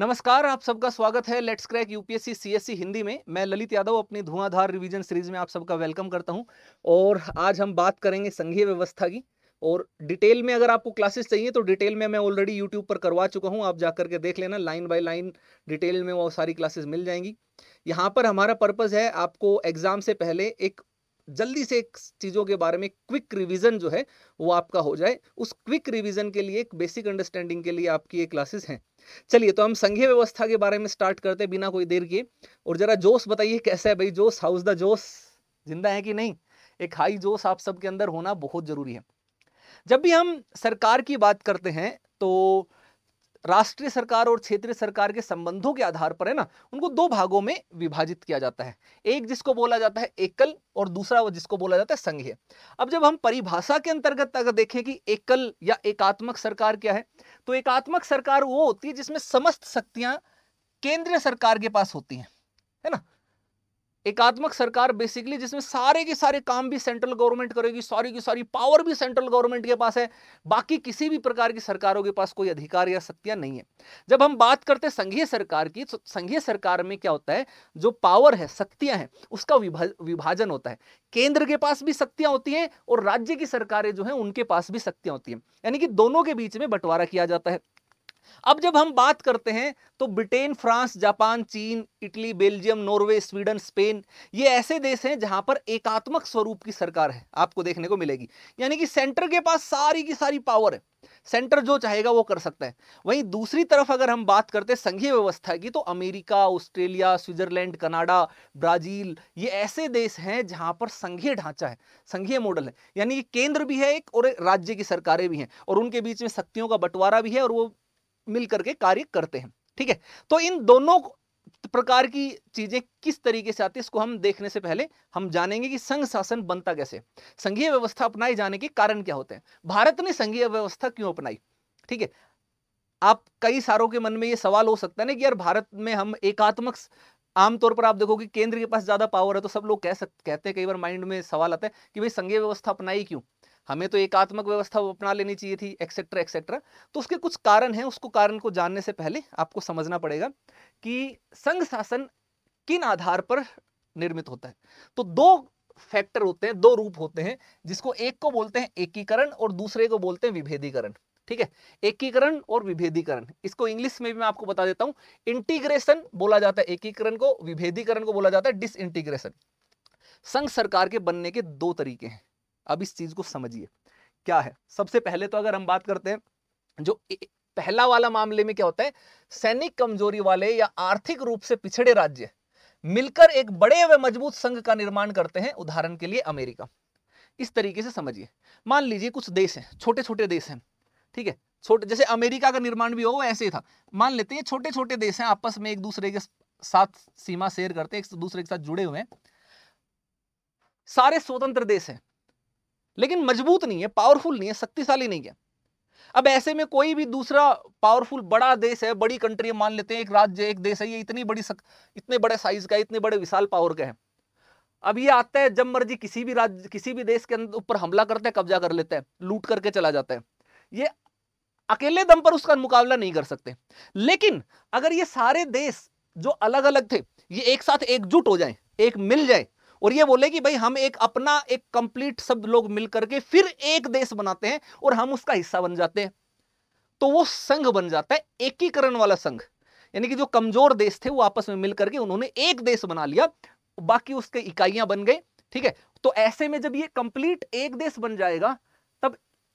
नमस्कार आप सबका स्वागत है let's crack UPSC CSC Hindi में मैं ललित यादव अपनी धुआंधार रिवीजन सीरीज में आप सबका वेलकम करता हूं और आज हम बात करेंगे संघीय व्यवस्था की और डिटेल में अगर आपको क्लासेस चाहिए तो डिटेल में मैं ऑलरेडी यूट्यूब पर करवा चुका हूँ आप जाकर के देख लेना लाइन बाय लाइन डिटेल में वो सारी क्लासेस मिल जाएंगी यहाँ पर हमारा पर्पज़ है आपको एग्ज़ाम से पहले एक जल्दी से चीज़ों के बारे में क्विक रिवीजन जो है वो आपका हो जाए उस क्विक रिवीजन के लिए एक बेसिक अंडरस्टैंडिंग के लिए आपकी ये क्लासेस हैं चलिए तो हम संघीय व्यवस्था के बारे में स्टार्ट करते हैं बिना कोई देर किए और जरा जोश बताइए कैसा है भाई जोश हाउस द जोश जिंदा है कि नहीं एक हाई जोश आप सबके अंदर होना बहुत ज़रूरी है जब भी हम सरकार की बात करते हैं तो राष्ट्रीय सरकार और क्षेत्रीय सरकार के संबंधों के आधार पर है ना उनको दो भागों में विभाजित किया जाता है एक जिसको बोला जाता है एकल और दूसरा जिसको बोला जाता है संघीय अब जब हम परिभाषा के अंतर्गत अगर देखें कि एकल या एकात्मक सरकार क्या है तो एकात्मक सरकार वो होती है जिसमें समस्त शक्तियां केंद्रीय सरकार के पास होती हैं है ना एकात्मक सरकार बेसिकली जिसमें सारे के सारे काम भी सेंट्रल गवर्नमेंट करेगी सारी की सारी पावर भी सेंट्रल गवर्नमेंट के पास है बाकी किसी भी प्रकार की सरकारों के पास कोई अधिकार या शक्तियां नहीं है जब हम बात करते हैं संघीय सरकार की तो संघीय सरकार में क्या होता है जो पावर है शक्तियां हैं उसका विभा, विभाजन होता है केंद्र के पास भी शक्तियां होती हैं और राज्य की सरकारें जो हैं उनके पास भी शक्तियां होती हैं यानी कि दोनों के बीच में बंटवारा किया जाता है अब जब हम बात करते हैं तो ब्रिटेन फ्रांस जापान चीन Italy Belgium Norway Sweden Spain ये ऐसे देश हैं जहां पर एकात्मक स्वरूप की सरकार है आपको देखने को मिलेगी यानी कि सेंटर के पास सारी की सारी पावर है सेंटर जो चाहेगा वो कर सकता है वहीं दूसरी तरफ अगर हम बात करते हैं संघीय व्यवस्था की तो America Australia Switzerland Canada Brazil ये ऐसे देश हैं जहां पर संघीय ढांचा है संघीय मॉडल है यानी केंद्र भी है एक और राज्य की सरकारें भी हैं और उनके बीच में शक्तियों का बंटवारा भी है और वो मिलकर के कार्य करते हैं ठीक है तो इन दोनों प्रकार की चीजें किस तरीके से आती है इसको हम देखने से पहले हम जानेंगे कि संघ शासन बनता कैसे संघीय व्यवस्था अपनाए जाने के कारण क्या होते हैं भारत ने संघीय व्यवस्था क्यों अपनाई ठीक है आप कई सारों के मन में यह सवाल हो सकता है ना कि यार भारत में हम एकात्मक आमतौर पर आप देखो कि केंद्र के पास ज्यादा पावर है तो सब लोग कह सकते कहते हैं कई बार माइंड में सवाल आता है कि भाई संघीय व्यवस्था अपनाई क्यों हमें तो एकात्मक व्यवस्था अपना लेनी चाहिए थी एक्सेट्रा एक्सेट्रा तो उसके कुछ कारण हैं उसको कारण को जानने से पहले आपको समझना पड़ेगा कि संघ शासन किन आधार पर निर्मित होता है तो दो फैक्टर होते हैं दो रूप होते हैं जिसको एक को बोलते हैं एकीकरण और दूसरे को बोलते हैं विभेदीकरण ठीक है एकीकरण और विभेदीकरण इसको इंग्लिश में भी मैं आपको बता देता हूं इंटीग्रेशन बोला जाता है एकीकरण को विभेदीकरण को बोला जाता है डिस संघ सरकार के बनने के दो तरीके हैं अब इस चीज़ को समझिए क्या है सबसे पहले तो अगर हम बात करते हैं जो पहला वाला मामले में क्या होता है सैनिक कमजोरी वाले या आर्थिक रूप से पिछड़े राज्य मिलकर एक बड़े व मजबूत संघ का निर्माण करते हैं उदाहरण के लिए अमेरिका इस तरीके से समझिए मान लीजिए कुछ देश हैं छोटे छोटे देश हैं ठीक है छोटे जैसे अमेरिका का निर्माण भी हो ऐसे ही था मान लेते हैं छोटे छोटे देश हैं आपस में एक दूसरे के साथ सीमा शेयर करते हैं एक दूसरे के साथ जुड़े हुए हैं सारे स्वतंत्र देश हैं लेकिन मजबूत नहीं है पावरफुल नहीं है शक्तिशाली नहीं है अब ऐसे में कोई भी दूसरा पावरफुल बड़ा देश है बड़ी कंट्री मान लेते हैं एक राज्य एक देश है ये इतनी बड़ी सक, इतने बड़े साइज का इतने बड़े विशाल पावर का है अब ये आता है जब मर्जी किसी भी राज्य किसी भी देश के अंदर ऊपर हमला करते हैं कब्जा कर लेते हैं लूट करके चला जाता है ये अकेले दम पर उसका मुकाबला नहीं कर सकते लेकिन अगर ये सारे देश जो अलग अलग थे ये एक साथ एकजुट हो जाए एक मिल जाए और ये बोले कि भाई हम एक अपना एक कंप्लीट सब लोग मिल करके फिर एक देश बनाते हैं और हम उसका हिस्सा बन जाते हैं तो वो संघ बन जाता है एकीकरण वाला संघ यानी कि जो कमजोर देश थे वो आपस में मिलकर के उन्होंने एक देश बना लिया बाकी उसके इकाइयां बन गई ठीक है तो ऐसे में जब ये कंप्लीट एक देश बन जाएगा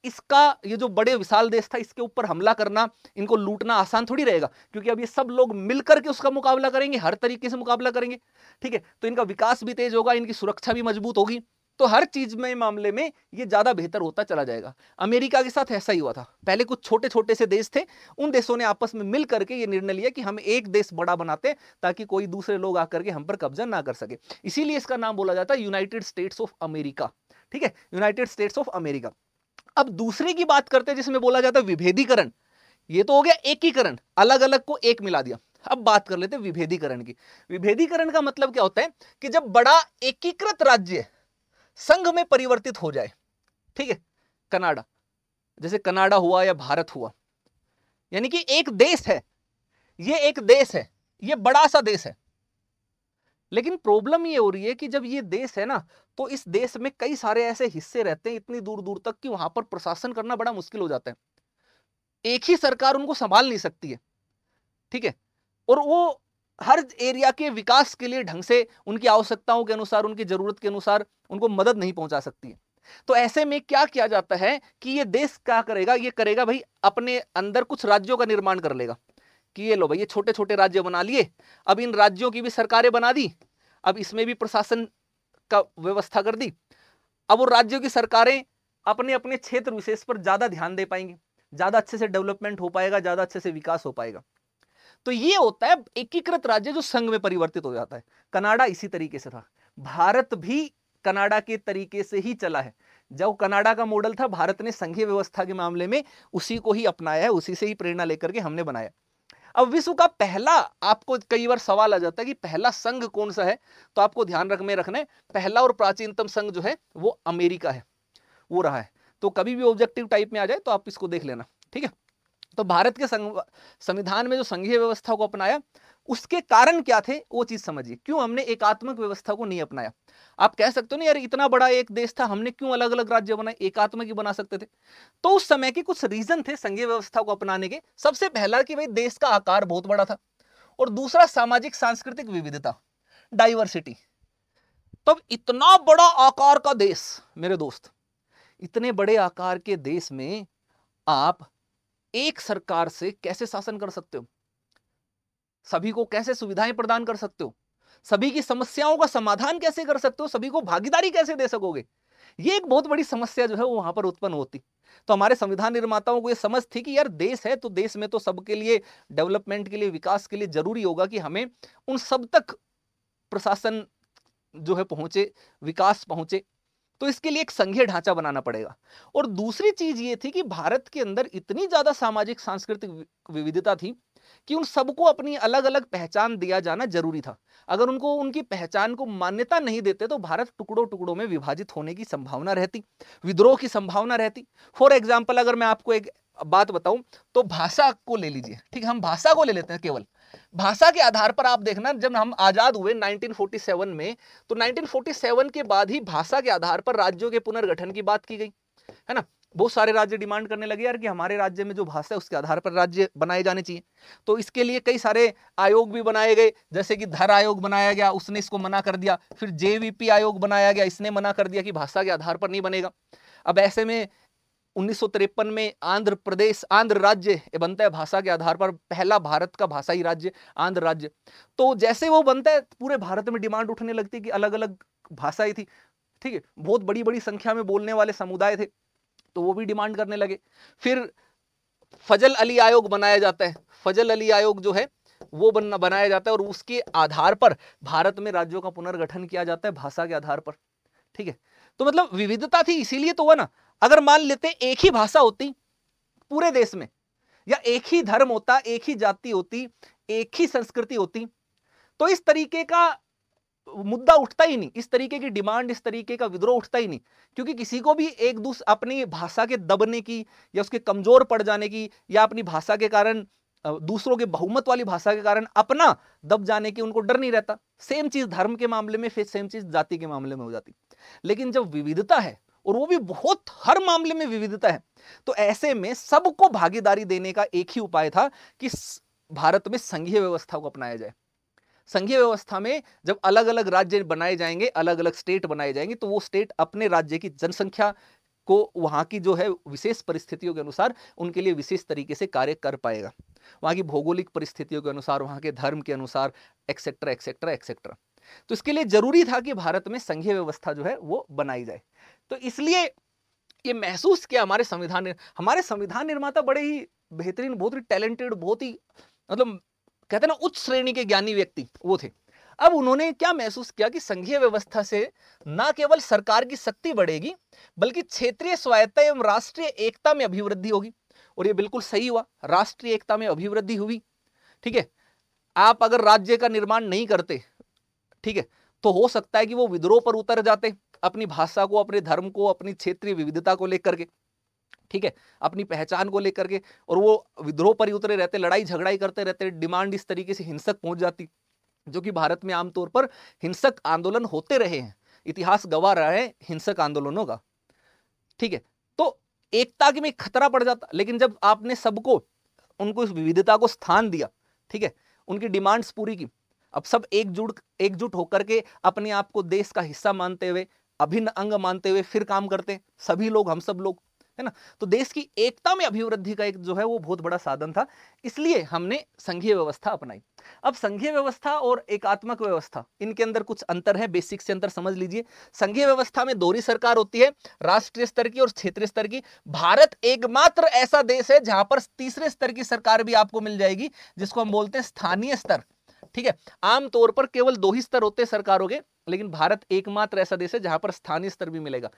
इसका ये जो बड़े विशाल देश था इसके ऊपर हमला करना इनको लूटना आसान थोड़ी रहेगा क्योंकि अब ये सब लोग मिल करके उसका मुकाबला करेंगे हर तरीके से मुकाबला करेंगे ठीक है तो इनका विकास भी तेज होगा इनकी सुरक्षा भी मजबूत होगी तो हर चीज में मामले में ये ज्यादा बेहतर होता चला जाएगा अमेरिका के साथ ऐसा ही हुआ था पहले कुछ छोटे छोटे से देश थे उन देशों ने आपस में मिल करके ये निर्णय लिया कि हम एक देश बड़ा बनाते ताकि कोई दूसरे लोग आकर के हम पर कब्जा ना कर सके इसीलिए इसका नाम बोला जाता है यूनाइटेड स्टेट्स ऑफ अमेरिका ठीक है यूनाइटेड स्टेट्स ऑफ अमेरिका अब दूसरे की बात करते हैं जिसमें बोला जाता है विभेदीकरण ये तो हो गया एकीकरण अलग अलग को एक मिला दिया अब बात कर लेते हैं विभेदीकरण की विभेदीकरण का मतलब क्या होता है कि जब बड़ा एकीकृत राज्य संघ में परिवर्तित हो जाए ठीक है कनाडा जैसे कनाडा हुआ या भारत हुआ यानी कि एक देश है ये एक देश है ये बड़ा सा देश है लेकिन प्रॉब्लम ये हो रही है कि जब ये देश है ना तो इस देश में कई सारे ऐसे हिस्से रहते हैं इतनी दूर दूर तक कि वहां पर प्रशासन करना बड़ा मुश्किल हो जाता है एक ही सरकार उनको संभाल नहीं सकती है ठीक है और वो हर एरिया के विकास के लिए ढंग से उनकी आवश्यकताओं के अनुसार उनकी जरूरत के अनुसार उनको मदद नहीं पहुंचा सकती है तो ऐसे में क्या किया जाता है कि ये देश क्या करेगा ये करेगा भाई अपने अंदर कुछ राज्यों का निर्माण कर लेगा कि ये लो भाई ये छोटे छोटे राज्य बना लिए अब इन राज्यों की भी सरकारें बना दी अब इसमें भी प्रशासन का व्यवस्था कर दी अब और राज्यों की सरकारें अपने अपने क्षेत्र विशेष पर ज़्यादा ध्यान दे पाएंगे ज़्यादा अच्छे से डेवलपमेंट हो पाएगा ज़्यादा अच्छे से विकास हो पाएगा तो ये होता है एकीकृत राज्य जो संघ में परिवर्तित हो जाता है कनाडा इसी तरीके से था भारत भी कनाडा के तरीके से ही चला है जब कनाडा का मॉडल था भारत ने संघीय व्यवस्था के मामले में उसी को ही अपनाया है उसी से ही प्रेरणा लेकर के हमने बनाया अब विश्व का पहला आपको कई बार सवाल आ जाता है कि पहला संघ कौन सा है तो आपको ध्यान रख में रखने पहला और प्राचीनतम संघ जो है वो अमेरिका है वो रहा है तो कभी भी ऑब्जेक्टिव टाइप में आ जाए तो आप इसको देख लेना ठीक है तो भारत के संविधान में जो संघीय व्यवस्था को अपनाया उसके कारण क्या थे वो चीज समझिए क्यों हमने एकात्मक व्यवस्था को नहीं अपनाया आप कह सकते हो ना यार इतना बड़ा एक देश था हमने क्यों अलग अलग राज्य बनाए एकात्मक ही बना सकते थे तो उस समय के कुछ रीजन थे संघीय व्यवस्था को अपनाने के सबसे पहला कि भाई देश का आकार बहुत बड़ा था और दूसरा सामाजिक सांस्कृतिक विविधता डाइवर्सिटी तब तो इतना बड़ा आकार का देश मेरे दोस्त इतने बड़े आकार के देश में आप एक सरकार से कैसे शासन कर सकते हो सभी को कैसे सुविधाएं प्रदान कर सकते हो सभी की समस्याओं का समाधान कैसे कर सकते हो सभी को भागीदारी कैसे दे सकोगे ये एक बहुत बड़ी समस्या जो है वो वहां पर उत्पन्न होती तो हमारे संविधान निर्माताओं को ये समझ थी कि यार देश है तो देश में तो सबके लिए डेवलपमेंट के लिए विकास के लिए जरूरी होगा कि हमें उन सब तक प्रशासन जो है पहुंचे विकास पहुंचे तो इसके लिए एक संघीय ढांचा बनाना पड़ेगा और दूसरी चीज ये थी कि भारत के अंदर इतनी ज्यादा सामाजिक सांस्कृतिक विविधता थी कि उन सबको अपनी अलग अलग पहचान दिया जाना जरूरी था अगर उनको उनकी पहचान को मान्यता नहीं देते तो भारत टुकड़ों टुकड़ों में विभाजित होने की संभावना रहती विद्रोह की संभावना रहती फॉर एग्जाम्पल अगर मैं आपको एक बात बताऊं तो भाषा को ले लीजिए ठीक है हम भाषा को ले लेते हैं केवल भाषा के आधार पर आप देखना जब हम आजाद हुए 1947 में तो 1947 के बाद ही भाषा के आधार पर राज्यों के पुनर्गठन की बात की गई है ना बहुत सारे राज्य डिमांड करने लगे यार कि हमारे राज्य में जो भाषा है उसके आधार पर राज्य बनाए जाने चाहिए तो इसके लिए कई सारे आयोग भी बनाए गए जैसे कि धर आयोग बनाया गया उसने इसको मना कर दिया फिर जेवीपी आयोग बनाया गया इसने मना कर दिया कि भाषा के आधार पर नहीं बनेगा अब ऐसे में उन्नीस में आंध्र प्रदेश आंध्र राज्य बनता है भाषा के आधार पर पहला भारत का भाषाई राज्य आंध्र राज्य तो जैसे वो बनता है पूरे भारत में डिमांड उठने लगती कि अलग अलग भाषाएं थी ठीक है बहुत बड़ी बड़ी संख्या में बोलने वाले समुदाय थे तो वो भी डिमांड करने लगे फिर फजल अली आयोग बनाया जाता है फजल अली आयोग जो है वो बनना बनाया जाता है और उसके आधार पर भारत में राज्यों का पुनर्गठन किया जाता है भाषा के आधार पर ठीक है तो मतलब विविधता थी इसीलिए तो हुआ ना अगर मान लेते एक ही भाषा होती पूरे देश में या एक ही धर्म होता एक ही जाति होती एक ही संस्कृति होती तो इस तरीके का मुद्दा उठता ही नहीं इस तरीके की डिमांड इस तरीके का विद्रोह उठता ही नहीं क्योंकि किसी को भी एक दूसरे अपनी भाषा के दबने की या उसके कमजोर पड़ जाने की या अपनी भाषा के कारण दूसरों के बहुमत वाली भाषा के कारण अपना दब जाने की उनको डर नहीं रहता सेम चीज धर्म के मामले में फिर सेम चीज जाति के मामले में हो जाती लेकिन जब विविधता है और वो भी बहुत हर मामले में विविधता है तो ऐसे में सबको भागीदारी देने का एक ही उपाय था कि भारत में संघीय व्यवस्था को अपनाया जाए संघीय व्यवस्था में जब अलग अलग राज्य बनाए जाएंगे अलग अलग स्टेट बनाए जाएंगे तो वो स्टेट अपने राज्य की जनसंख्या को वहाँ की जो है विशेष परिस्थितियों के अनुसार उनके लिए विशेष तरीके से कार्य कर पाएगा वहाँ की भौगोलिक परिस्थितियों के अनुसार वहाँ के धर्म के अनुसार एक्सेट्रा एक्सेट्रा एक्सेट्रा तो इसके लिए जरूरी था कि भारत में संघीय व्यवस्था जो है वो बनाई जाए तो इसलिए ये महसूस किया हमारे संविधान हमारे संविधान निर्माता बड़े ही बेहतरीन बहुत ही टैलेंटेड बहुत ही मतलब कहते ना उच्च श्रेणी के ज्ञानी व्यक्ति वो थे अब उन्होंने क्या महसूस किया कि संघीय व्यवस्था से ना केवल सरकार की शक्ति बढ़ेगी बल्कि क्षेत्रीय स्वायत्ता एवं राष्ट्रीय एकता में अभिवृद्धि होगी और ये बिल्कुल सही हुआ राष्ट्रीय एकता में अभिवृद्धि हुई ठीक है आप अगर राज्य का निर्माण नहीं करते ठीक है तो हो सकता है कि वो विद्रोह पर उतर जाते अपनी भाषा को अपने धर्म को अपनी क्षेत्रीय विविधता को लेकर के ठीक है अपनी पहचान को लेकर के और वो विद्रोह पर ही उतरे रहते लड़ाई झगड़ाई करते रहते डिमांड इस तरीके से हिंसक पहुंच जाती जो कि भारत में आमतौर पर हिंसक आंदोलन होते रहे हैं इतिहास गवा रहा है हिंसक आंदोलनों का ठीक है तो एकता के में खतरा पड़ जाता लेकिन जब आपने सबको उनको इस विविधता को स्थान दिया ठीक है उनकी डिमांड्स पूरी की अब सब एकजुट एकजुट होकर के अपने आप को देश का हिस्सा मानते हुए अभिन्न अंग मानते हुए फिर काम करते सभी लोग हम सब लोग है ना तो देश की एकता में अभिवृद्धि का एक जो है वो बहुत बड़ा साधन था इसलिए हमने संघीय व्यवस्था अपनाई अब संघीय व्यवस्था और एकात्मक व्यवस्था इनके अंदर कुछ अंतर है बेसिक से अंतर समझ लीजिए संघीय व्यवस्था में दोहरी सरकार होती है राष्ट्रीय स्तर की और क्षेत्रीय स्तर की भारत एकमात्र ऐसा देश है जहां पर तीसरे स्तर की सरकार भी आपको मिल जाएगी जिसको हम बोलते हैं स्थानीय स्तर ठीक है आमतौर पर केवल दो ही स्तर होते हैं सरकारों के लेकिन भारत एकमात्र ऐसा देश है जहां पर स्थानीय स्तर भी मिलेगा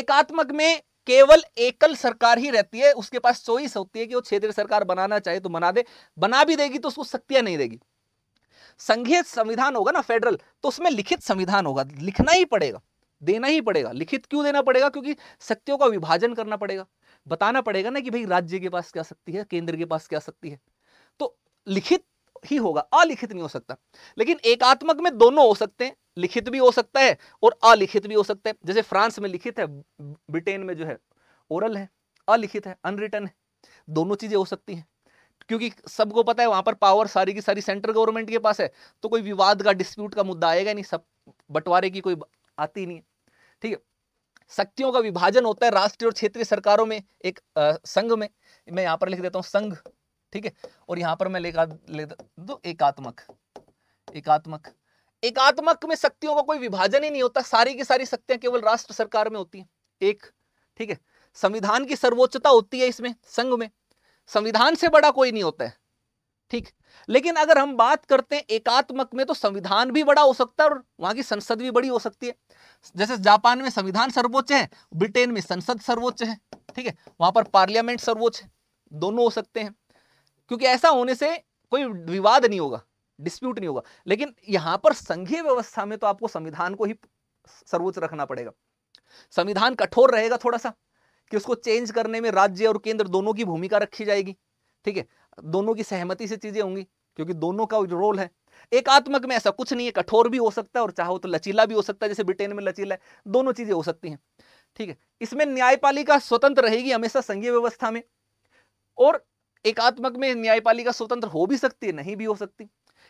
एकात्मक में केवल एकल सरकार ही रहती है उसके पास चॉइस होती है कि वो क्षेत्रीय सरकार बनाना चाहे तो बना दे बना भी देगी तो उसको शक्तियां नहीं देगी संघीय संविधान होगा ना फेडरल तो उसमें लिखित संविधान होगा लिखना ही पड़ेगा देना ही पड़ेगा लिखित क्यों देना पड़ेगा क्योंकि शक्तियों का विभाजन करना पड़ेगा बताना पड़ेगा ना कि भाई राज्य के पास क्या शक्ति है केंद्र के पास क्या शक्ति है तो लिखित ही होगा अलिखित नहीं हो सकता लेकिन एकात्मक में दोनों हो सकते हैं लिखित भी हो सकता है और अलिखित भी हो सकता है जैसे फ्रांस में लिखित है ब्रिटेन में जो है ओरल है अलिखित है अनरिटन है दोनों चीजें हो सकती हैं क्योंकि सबको पता है वहां पर पावर सारी की सारी सेंट्रल गवर्नमेंट के पास है तो कोई विवाद का डिस्प्यूट का मुद्दा आएगा नहीं सब बंटवारे की कोई आती नहीं है ठीक है शक्तियों का विभाजन होता है राष्ट्रीय और क्षेत्रीय सरकारों में एक संघ में मैं यहां पर लिख देता हूँ संघ ठीक है और यहाँ पर मैं लेकर एकात्मक एकात्मक एकात्मक में शक्तियों का कोई विभाजन ही नहीं होता सारी की सारी शक्तियां केवल राष्ट्र सरकार में होती हैं एक ठीक है संविधान की सर्वोच्चता होती है इसमें संघ में संविधान से बड़ा कोई नहीं होता है ठीक लेकिन अगर हम बात करते हैं एकात्मक में तो संविधान भी बड़ा हो सकता है और वहां की संसद भी बड़ी हो सकती है जैसे जापान में संविधान सर्वोच्च है ब्रिटेन में संसद सर्वोच्च है ठीक है वहां पर पार्लियामेंट सर्वोच्च है दोनों हो सकते हैं क्योंकि ऐसा होने से कोई विवाद नहीं होगा डिस्प्यूट नहीं होगा लेकिन यहां पर संघीय व्यवस्था में तो आपको संविधान को ही सर्वोच्च रखना पड़ेगा संविधान कठोर रहेगा थोड़ा सा कि उसको चेंज करने में राज्य और केंद्र दोनों की भूमिका रखी जाएगी ठीक है दोनों की सहमति से चीजें होंगी क्योंकि दोनों का रोल है एकात्मक में ऐसा कुछ नहीं है कठोर भी हो सकता है और चाहो तो लचीला भी हो सकता है जैसे ब्रिटेन में लचीला है दोनों चीजें हो सकती हैं ठीक है इसमें न्यायपालिका स्वतंत्र रहेगी हमेशा संघीय व्यवस्था में और एकात्मक में न्यायपालिका स्वतंत्र हो भी सकती है नहीं भी हो सकती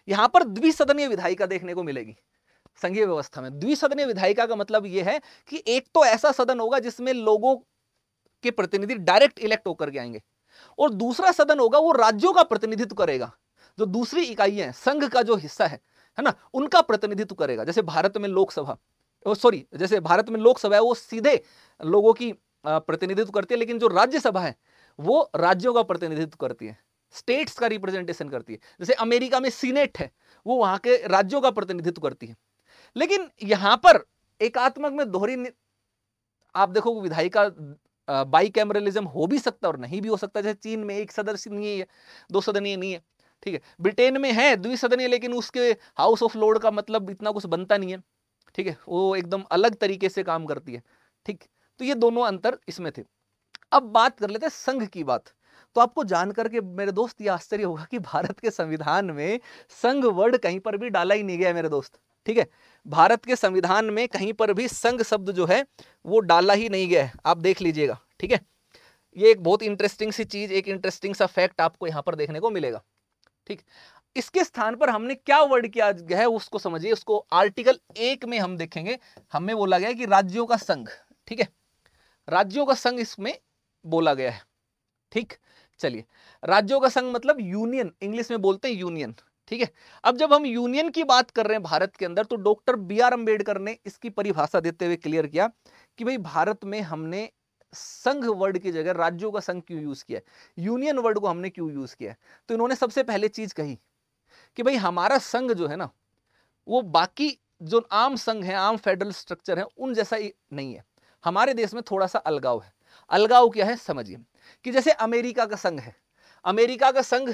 यहां पर द्विसदनीय विधायिका देखने को मिलेगी संघीय व्यवस्था में द्विसदनीय विधायिका का मतलब यह है कि एक तो ऐसा सदन होगा जिसमें लोगों के प्रतिनिधि डायरेक्ट इलेक्ट होकर के आएंगे और दूसरा सदन होगा वो राज्यों का प्रतिनिधित्व करेगा जो दूसरी इकाई है संघ का जो हिस्सा है है ना उनका प्रतिनिधित्व करेगा जैसे भारत में लोकसभा सॉरी जैसे भारत में लोकसभा है वो सीधे लोगों की प्रतिनिधित्व करती है लेकिन जो राज्यसभा है वो राज्यों का प्रतिनिधित्व करती है स्टेट्स का रिप्रेजेंटेशन करती है जैसे अमेरिका में सीनेट है वो वहां के राज्यों का प्रतिनिधित्व करती है लेकिन यहां पर एकात्मक में दोहरी आप देखो विधायिका बाई कैमरलिज्म हो भी सकता और नहीं भी हो सकता जैसे चीन में एक नहीं है दो सदनीय नहीं है ठीक है ब्रिटेन में है द्विसदनीय लेकिन उसके हाउस ऑफ लॉर्ड का मतलब इतना कुछ बनता नहीं है ठीक है वो एकदम अलग तरीके से काम करती है ठीक तो ये दोनों अंतर इसमें थे अब बात कर लेते हैं संघ की बात तो आपको जान करके मेरे दोस्त ये आश्चर्य होगा कि भारत के संविधान में संघ वर्ड कहीं पर भी डाला ही नहीं गया है मेरे दोस्त ठीक है भारत के संविधान में कहीं पर भी संघ शब्द जो है वो डाला ही नहीं गया है आप देख लीजिएगा ठीक है ये एक बहुत इंटरेस्टिंग सी चीज एक इंटरेस्टिंग सा फैक्ट आपको यहाँ पर देखने को मिलेगा ठीक इसके स्थान पर हमने क्या वर्ड किया गया है उसको समझिए उसको आर्टिकल एक में हम देखेंगे हमें बोला गया कि राज्यों का संघ ठीक है राज्यों का संघ इसमें बोला गया है ठीक चलिए राज्यों का संघ मतलब यूनियन इंग्लिश में बोलते हैं यूनियन ठीक है अब जब हम यूनियन की बात कर रहे हैं भारत के अंदर तो डॉक्टर बी आर अंबेडकर ने इसकी परिभाषा देते हुए क्लियर किया कि भाई भारत में हमने संघ वर्ड की जगह राज्यों का संघ क्यों यूज किया है यूनियन वर्ड को हमने क्यों यूज किया है तो इन्होंने सबसे पहले चीज कही कि भाई हमारा संघ जो है ना वो बाकी जो आम संघ है आम फेडरल स्ट्रक्चर है उन जैसा ही नहीं है हमारे देश में थोड़ा सा अलगाव है अलगाव क्या है समझिए कि जैसे अमेरिका का संघ है अमेरिका का संघ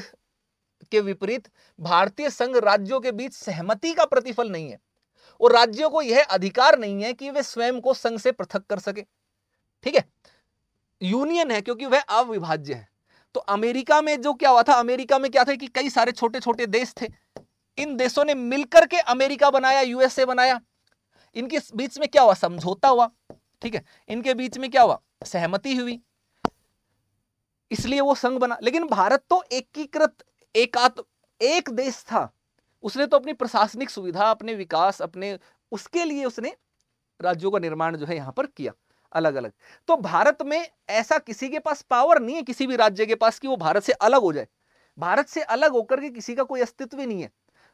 के विपरीत भारतीय संघ राज्यों के बीच सहमति का प्रतिफल नहीं है और राज्यों को यह अधिकार नहीं है कि वे स्वयं को संघ से पृथक कर सके ठीक है यूनियन है क्योंकि वह अविभाज्य है तो अमेरिका में जो क्या हुआ था अमेरिका में क्या था कि कई सारे छोटे छोटे देश थे इन देशों ने मिलकर के अमेरिका बनाया यूएसए बनाया इनके बीच में क्या हुआ समझौता हुआ ठीक है इनके बीच में क्या हुआ सहमति हुई इसलिए वो संघ बना लेकिन भारत तो एकीकृत एकात्म एक देश था उसने तो अपनी प्रशासनिक सुविधा अपने विकास अपने उसके लिए उसने राज्यों का निर्माण जो है यहाँ पर किया अलग अलग तो भारत में ऐसा किसी के पास पावर नहीं है किसी भी राज्य के पास कि वो भारत से अलग हो जाए भारत से अलग होकर के किसी का कोई अस्तित्व ही नहीं है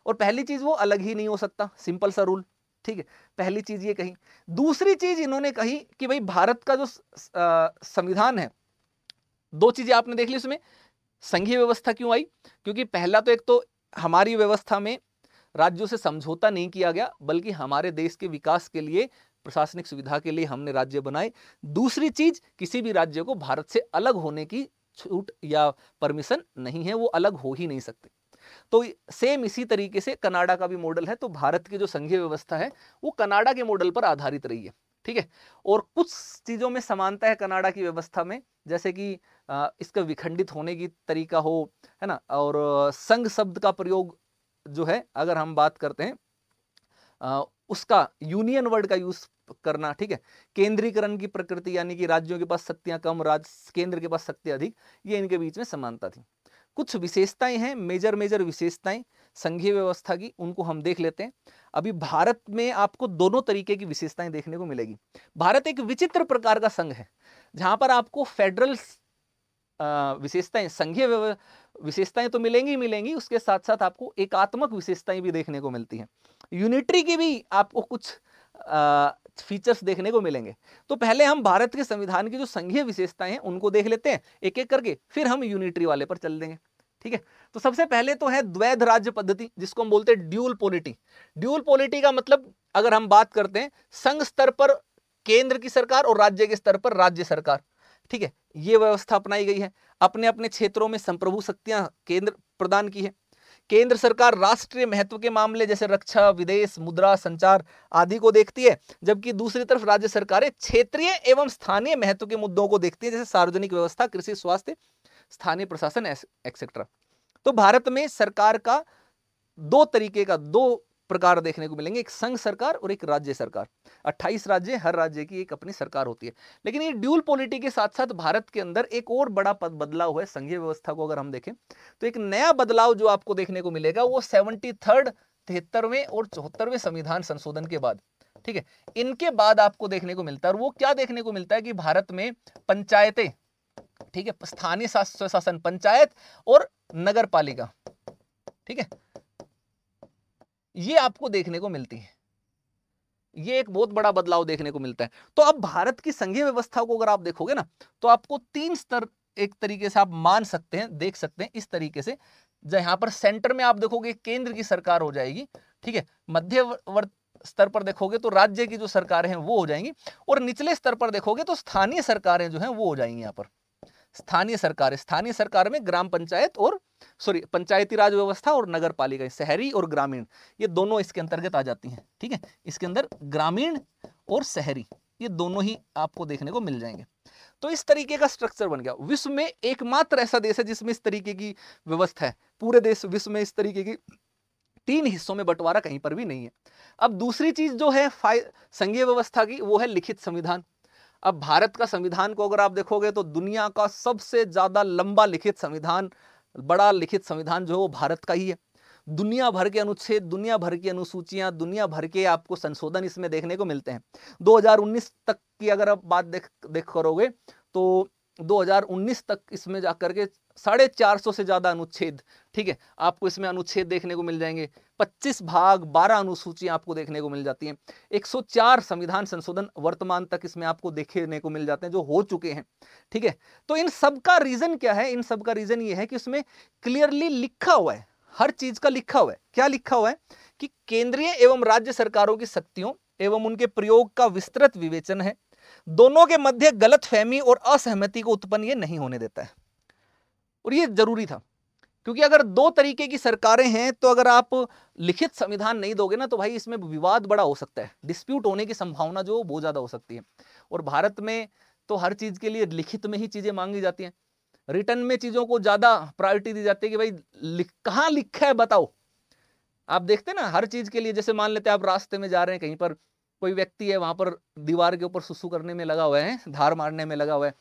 और पहली चीज वो अलग ही नहीं हो सकता सिंपल सा रूल ठीक है पहली चीज़ ये कही दूसरी चीज़ इन्होंने कही कि भाई भारत का जो संविधान है दो चीज़ें आपने देख ली उसमें संघीय व्यवस्था क्यों आई क्योंकि पहला तो एक तो हमारी व्यवस्था में राज्यों से समझौता नहीं किया गया बल्कि हमारे देश के विकास के लिए प्रशासनिक सुविधा के लिए हमने राज्य बनाए दूसरी चीज किसी भी राज्य को भारत से अलग होने की छूट या परमिशन नहीं है वो अलग हो ही नहीं सकते तो सेम इसी तरीके से कनाडा का भी मॉडल है तो भारत की जो संघीय व्यवस्था है वो कनाडा के मॉडल पर आधारित रही है ठीक है और कुछ चीज़ों में समानता है कनाडा की व्यवस्था में जैसे कि इसका विखंडित होने की तरीका हो है ना और संघ शब्द का प्रयोग जो है अगर हम बात करते हैं उसका यूनियन वर्ड का यूज करना ठीक है केंद्रीकरण की प्रकृति यानी कि राज्यों के पास शक्तियां कम राज्य केंद्र के पास शक्ति अधिक ये इनके बीच में समानता थी कुछ विशेषताएं हैं मेजर मेजर विशेषताएं संघीय व्यवस्था की उनको हम देख लेते हैं अभी भारत में आपको दोनों तरीके की विशेषताएं देखने को मिलेगी भारत एक विचित्र प्रकार का संघ है जहां पर आपको फेडरल विशेषताएं संघीय विशेषताएं तो मिलेंगी ही मिलेंगी उसके साथ साथ आपको एकात्मक विशेषताएं भी देखने को मिलती हैं यूनिटरी की भी आपको कुछ फीचर्स देखने को मिलेंगे तो पहले हम भारत के संविधान की जो संघीय विशेषताएं हैं उनको देख लेते हैं एक एक करके फिर हम यूनिटरी वाले पर चल देंगे ठीक है तो सबसे पहले तो है द्वैध राज्य पद्धति जिसको हम बोलते हैं ड्यूल पॉलिटी ड्यूल पॉलिटी का मतलब अगर हम बात करते हैं संघ स्तर पर केंद्र की सरकार और राज्य के स्तर पर राज्य सरकार ठीक है ये व्यवस्था अपनाई गई है अपने अपने क्षेत्रों में संप्रभु शक्तियां केंद्र प्रदान की है केंद्र सरकार राष्ट्रीय महत्व के मामले जैसे रक्षा विदेश मुद्रा संचार आदि को देखती है जबकि दूसरी तरफ राज्य सरकारें क्षेत्रीय एवं स्थानीय महत्व के मुद्दों को देखती है जैसे सार्वजनिक व्यवस्था कृषि स्वास्थ्य स्थानीय प्रशासन एक्सेट्रा तो भारत में सरकार का दो तरीके का दो प्रकार देखने को मिलेंगे एक संघ सरकार और एक राज्य सरकार 28 राज्य हर राज्य की एक अपनी सरकार होती है लेकिन ये ड्यूल पॉलिटी के साथ साथ भारत के अंदर एक और बड़ा बदलाव है संघीय व्यवस्था को अगर हम देखें तो एक नया बदलाव जो आपको देखने को मिलेगा वो सेवेंटी थर्ड तिहत्तरवें और चौहत्तरवें संविधान संशोधन के बाद ठीक है इनके बाद आपको देखने को मिलता है और वो क्या देखने को मिलता है कि भारत में पंचायतें ठीक है स्थानीय शासन पंचायत और नगर पालिका ठीक है ये आपको देखने को मिलती है ये एक बहुत बड़ा बदलाव देखने को मिलता है तो अब भारत की संघीय व्यवस्था को अगर आप देखोगे ना तो आपको तीन स्तर एक तरीके से आप मान सकते हैं देख सकते हैं इस तरीके से जहां पर सेंटर में आप देखोगे केंद्र की सरकार हो जाएगी ठीक है मध्यवर्त स्तर पर देखोगे तो राज्य की जो सरकारें हैं वो हो जाएंगी और निचले स्तर पर देखोगे तो स्थानीय सरकारें जो हैं वो हो जाएंगी यहाँ पर स्थानीय सरकार स्थानीय सरकार में ग्राम पंचायत और सॉरी पंचायती राज व्यवस्था और नगर पालिका शहरी और ग्रामीण ये दोनों इसके अंतर्गत आ जाती हैं ठीक है इसके अंदर ग्रामीण और शहरी ये दोनों ही आपको देखने को मिल जाएंगे तो इस तरीके का स्ट्रक्चर बन गया विश्व में एकमात्र ऐसा देश है जिसमें इस तरीके की व्यवस्था है पूरे देश विश्व में इस तरीके की तीन हिस्सों में बंटवारा कहीं पर भी नहीं है अब दूसरी चीज जो है संघीय व्यवस्था की वो है लिखित संविधान अब भारत का संविधान को अगर आप देखोगे तो दुनिया का सबसे ज़्यादा लंबा लिखित संविधान बड़ा लिखित संविधान जो है वो भारत का ही है दुनिया भर के अनुच्छेद दुनिया भर की अनुसूचियां दुनिया भर के आपको संशोधन इसमें देखने को मिलते हैं 2019 तक की अगर आप बात देख देख करोगे तो 2019 तक इसमें जा करके साढ़े चार सौ से ज़्यादा अनुच्छेद ठीक है आपको इसमें अनुच्छेद देखने को मिल जाएंगे 25 भाग 12 अनुसूची आपको देखने को मिल जाती हैं 104 संविधान संशोधन वर्तमान तक इसमें आपको देखने को मिल जाते हैं जो हो चुके हैं ठीक है तो इन सब का रीज़न क्या है इन सब का रीज़न ये है कि उसमें क्लियरली लिखा हुआ है हर चीज़ का लिखा हुआ है क्या लिखा हुआ है कि केंद्रीय एवं राज्य सरकारों की शक्तियों एवं उनके प्रयोग का विस्तृत विवेचन है दोनों के मध्य गलत फहमी और असहमति को उत्पन्न ये नहीं होने देता है और ये ज़रूरी था क्योंकि अगर दो तरीके की सरकारें हैं तो अगर आप लिखित संविधान नहीं दोगे ना तो भाई इसमें विवाद बड़ा हो सकता है डिस्प्यूट होने की संभावना जो बहुत ज़्यादा हो सकती है और भारत में तो हर चीज़ के लिए लिखित में ही चीज़ें मांगी जाती हैं रिटर्न में चीज़ों को ज़्यादा प्रायोरिटी दी जाती है कि भाई लिख कहाँ लिखा है बताओ आप देखते ना हर चीज़ के लिए जैसे मान लेते हैं आप रास्ते में जा रहे हैं कहीं पर कोई व्यक्ति है वहाँ पर दीवार के ऊपर सुसु करने में लगा हुआ है धार मारने में लगा हुआ है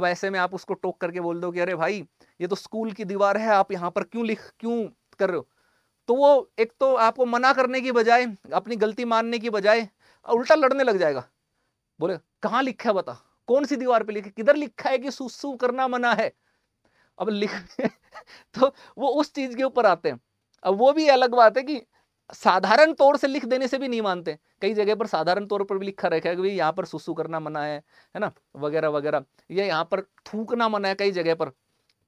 अब ऐसे में आप उसको टोक करके बोल दो कि अरे भाई ये तो स्कूल की दीवार है आप यहाँ पर क्यों लिख क्यों कर रहे हो तो वो एक तो आपको मना करने की बजाय अपनी गलती मानने की बजाय उल्टा लड़ने लग जाएगा बोले कहाँ लिखा है बता कौन सी दीवार पे लिखा किधर लिखा है कि सुसु करना मना है अब लिख तो वो उस चीज के ऊपर आते हैं अब वो भी अलग बात है कि साधारण तौर से लिख देने से भी नहीं मानते कई जगह पर साधारण तौर पर भी लिखा रखा है कि यहाँ पर सुसु करना मना है है ना वगैरह वगैरह या यहाँ पर थूकना मना है कई जगह पर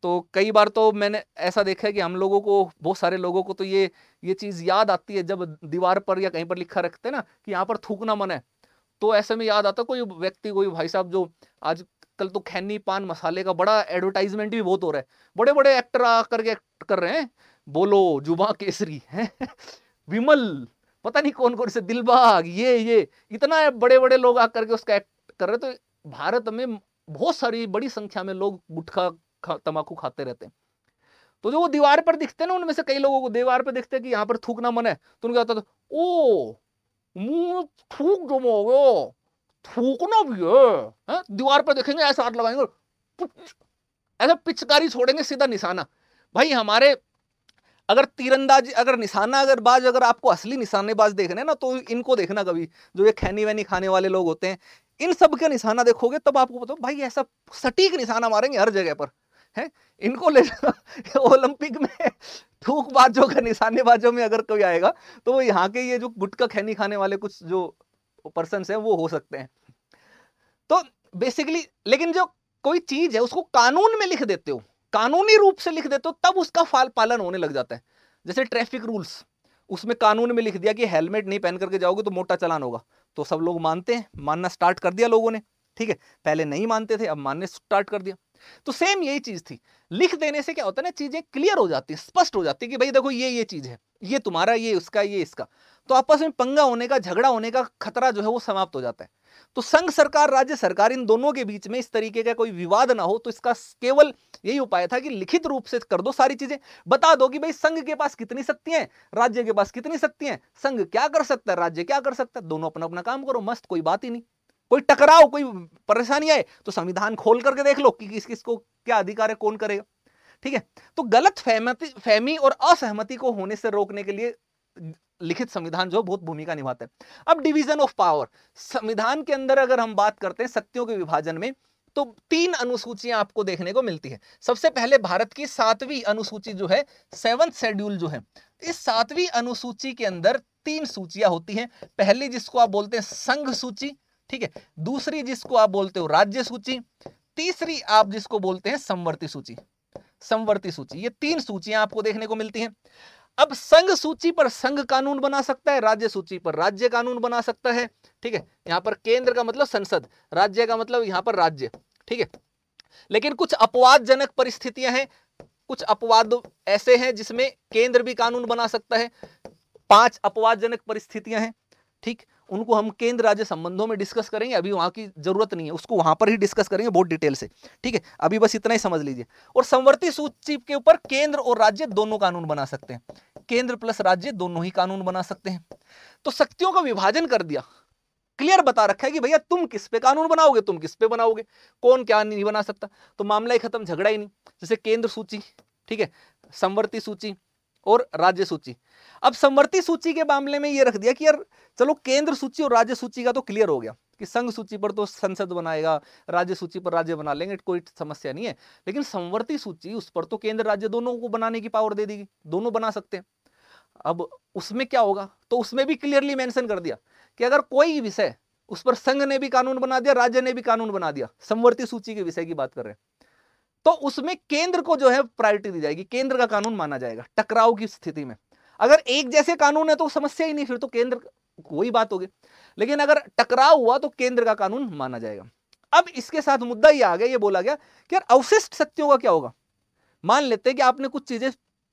तो कई बार तो मैंने ऐसा देखा है कि हम लोगों को बहुत सारे लोगों को तो ये ये चीज़ याद आती है जब दीवार पर या कहीं पर लिखा रखते हैं ना कि यहाँ पर थूकना मन है तो ऐसे में याद आता कोई व्यक्ति कोई भाई साहब जो आज कल तो खैनी पान मसाले का बड़ा एडवर्टाइजमेंट भी बहुत हो रहा है बड़े बड़े एक्टर आ करके एक्ट कर रहे हैं बोलो जुबा केसरी है विमल पता नहीं कौन कौन से दिलबाग ये ये इतना बड़े बड़े लोग आकर के उसका एक्ट कर रहे तो भारत में बहुत सारी बड़ी संख्या में लोग गुटखा खा, खाते रहते हैं तो जो वो दीवार पर दिखते हैं ना उनमें से कई लोगों को दीवार पर दिखते कि यहाँ पर थूकना मन है तो उनको आता था ओ मुंह थूक जो मोगे थूकना भी है, है? दीवार पर देखेंगे ऐसा हाथ लगाएंगे ऐसा पिचकारी छोड़ेंगे सीधा निशाना भाई हमारे अगर तीरंदाजी अगर निशाना अगर बाज अगर आपको असली निशानेबाज देखने ना तो इनको देखना कभी जो ये खैनी वैनी खाने वाले लोग होते हैं इन सब का निशाना देखोगे तब आपको पता भाई ऐसा सटीक निशाना मारेंगे हर जगह पर है इनको ले ओलंपिक में बाजों का निशानेबाजों में अगर कोई आएगा तो वो यहाँ के ये जो गुटका खैनी खाने वाले कुछ जो पर्सन है वो हो सकते हैं तो बेसिकली लेकिन जो कोई चीज है उसको कानून में लिख देते हो कानूनी रूप से लिख देते हो तब उसका फाल पालन होने लग जाता है जैसे ट्रैफिक रूल्स उसमें कानून में लिख दिया कि हेलमेट नहीं पहन करके जाओगे तो मोटा चलान होगा तो सब लोग मानते हैं मानना स्टार्ट कर दिया लोगों ने ठीक है पहले नहीं मानते थे अब मानने स्टार्ट कर दिया तो सेम यही चीज थी लिख देने से क्या होता है ना चीजें क्लियर हो जाती है स्पष्ट हो जाती है कि भाई देखो ये ये चीज है ये तुम्हारा ये उसका ये इसका तो आपस में पंगा होने का झगड़ा होने का खतरा जो है वो समाप्त हो जाता है तो संघ सरकार राज्य सरकार इन दोनों के बीच में इस तरीके का कोई विवाद ना हो तो इसका केवल यही उपाय था कि लिखित रूप से कर दो सारी चीजें बता दो कि भाई संघ के पास कितनी शक्तियां राज्य के पास कितनी शक्तियां संघ क्या कर सकता है राज्य क्या कर सकता है दोनों अपना अपना काम करो मस्त कोई बात ही नहीं कोई टकराव कोई परेशानी आए तो संविधान खोल करके देख लो कि किस किस को क्या अधिकार है कौन करेगा ठीक है तो गलत फहमति फहमी और असहमति को होने से रोकने के लिए लिखित संविधान जो बहुत भूमिका निभाता है अब डिवीजन ऑफ पावर संविधान के अंदर अगर हम बात करते हैं सत्यों के विभाजन में तो तीन अनुसूचियां आपको देखने को मिलती है सबसे पहले भारत की सातवीं अनुसूची जो है सेवंथ शेड्यूल जो है इस सातवीं अनुसूची के अंदर तीन सूचियां होती हैं पहली जिसको आप बोलते हैं संघ सूची ठीक है दूसरी जिसको आप बोलते हो राज्य सूची तीसरी आप जिसको बोलते हैं समवर्ती सूची समवर्ती सूची ये तीन सूचियां आपको देखने को मिलती हैं अब संघ सूची पर संघ कानून बना सकता है राज्य सूची पर राज्य कानून बना सकता है ठीक है यहां पर केंद्र का मतलब संसद राज्य का मतलब यहां पर राज्य ठीक है लेकिन कुछ अपवादजनक परिस्थितियां हैं कुछ अपवाद ऐसे हैं जिसमें केंद्र भी कानून बना सकता है पांच अपवादजनक परिस्थितियां हैं ठीक उनको हम केंद्र राज्य संबंधों में डिस्कस करेंगे अभी वहाँ की जरूरत नहीं है उसको वहाँ पर ही डिस्कस करेंगे बहुत डिटेल से ठीक है अभी बस इतना ही समझ लीजिए और संवर्ती सूची के ऊपर केंद्र और राज्य दोनों कानून बना सकते हैं केंद्र प्लस राज्य दोनों ही कानून बना सकते हैं तो शक्तियों का विभाजन कर दिया क्लियर बता रखा है कि भैया तुम किस पे कानून बनाओगे तुम किस पे बनाओगे कौन क्या नहीं बना सकता तो मामला ही खत्म झगड़ा ही नहीं जैसे केंद्र सूची ठीक है संवर्ती सूची और राज्य सूची अब समवर्ती सूची के मामले में ये रख दिया कि यार चलो केंद्र सूची और राज्य सूची का तो क्लियर हो गया कि संघ सूची पर तो संसद बनाएगा राज्य सूची पर राज्य बना लेंगे कोई समस्या नहीं है लेकिन समवर्ती सूची उस पर तो केंद्र राज्य दोनों को बनाने की पावर दे देगी दोनों बना सकते हैं अब उसमें क्या होगा तो उसमें भी क्लियरली मेंशन कर दिया कि अगर कोई विषय उस पर संघ ने भी कानून बना दिया राज्य ने भी कानून बना दिया समवर्ती सूची के विषय की बात कर रहे हैं तो उसमें केंद्र को जो है प्रायोरिटी दी जाएगी केंद्र का कानून माना जाएगा टकराव की स्थिति में अगर एक जैसे कानून है तो समस्या ही नहीं फिर तो केंद्र कोई बात होगी लेकिन अगर टकराव हुआ तो केंद्र का कानून माना जाएगा अब इसके साथ मुद्दा ये आ गया ये बोला गया कि यार अवशिष्ट शक्तियों का क्या होगा मान लेते हैं कि आपने कुछ चीजें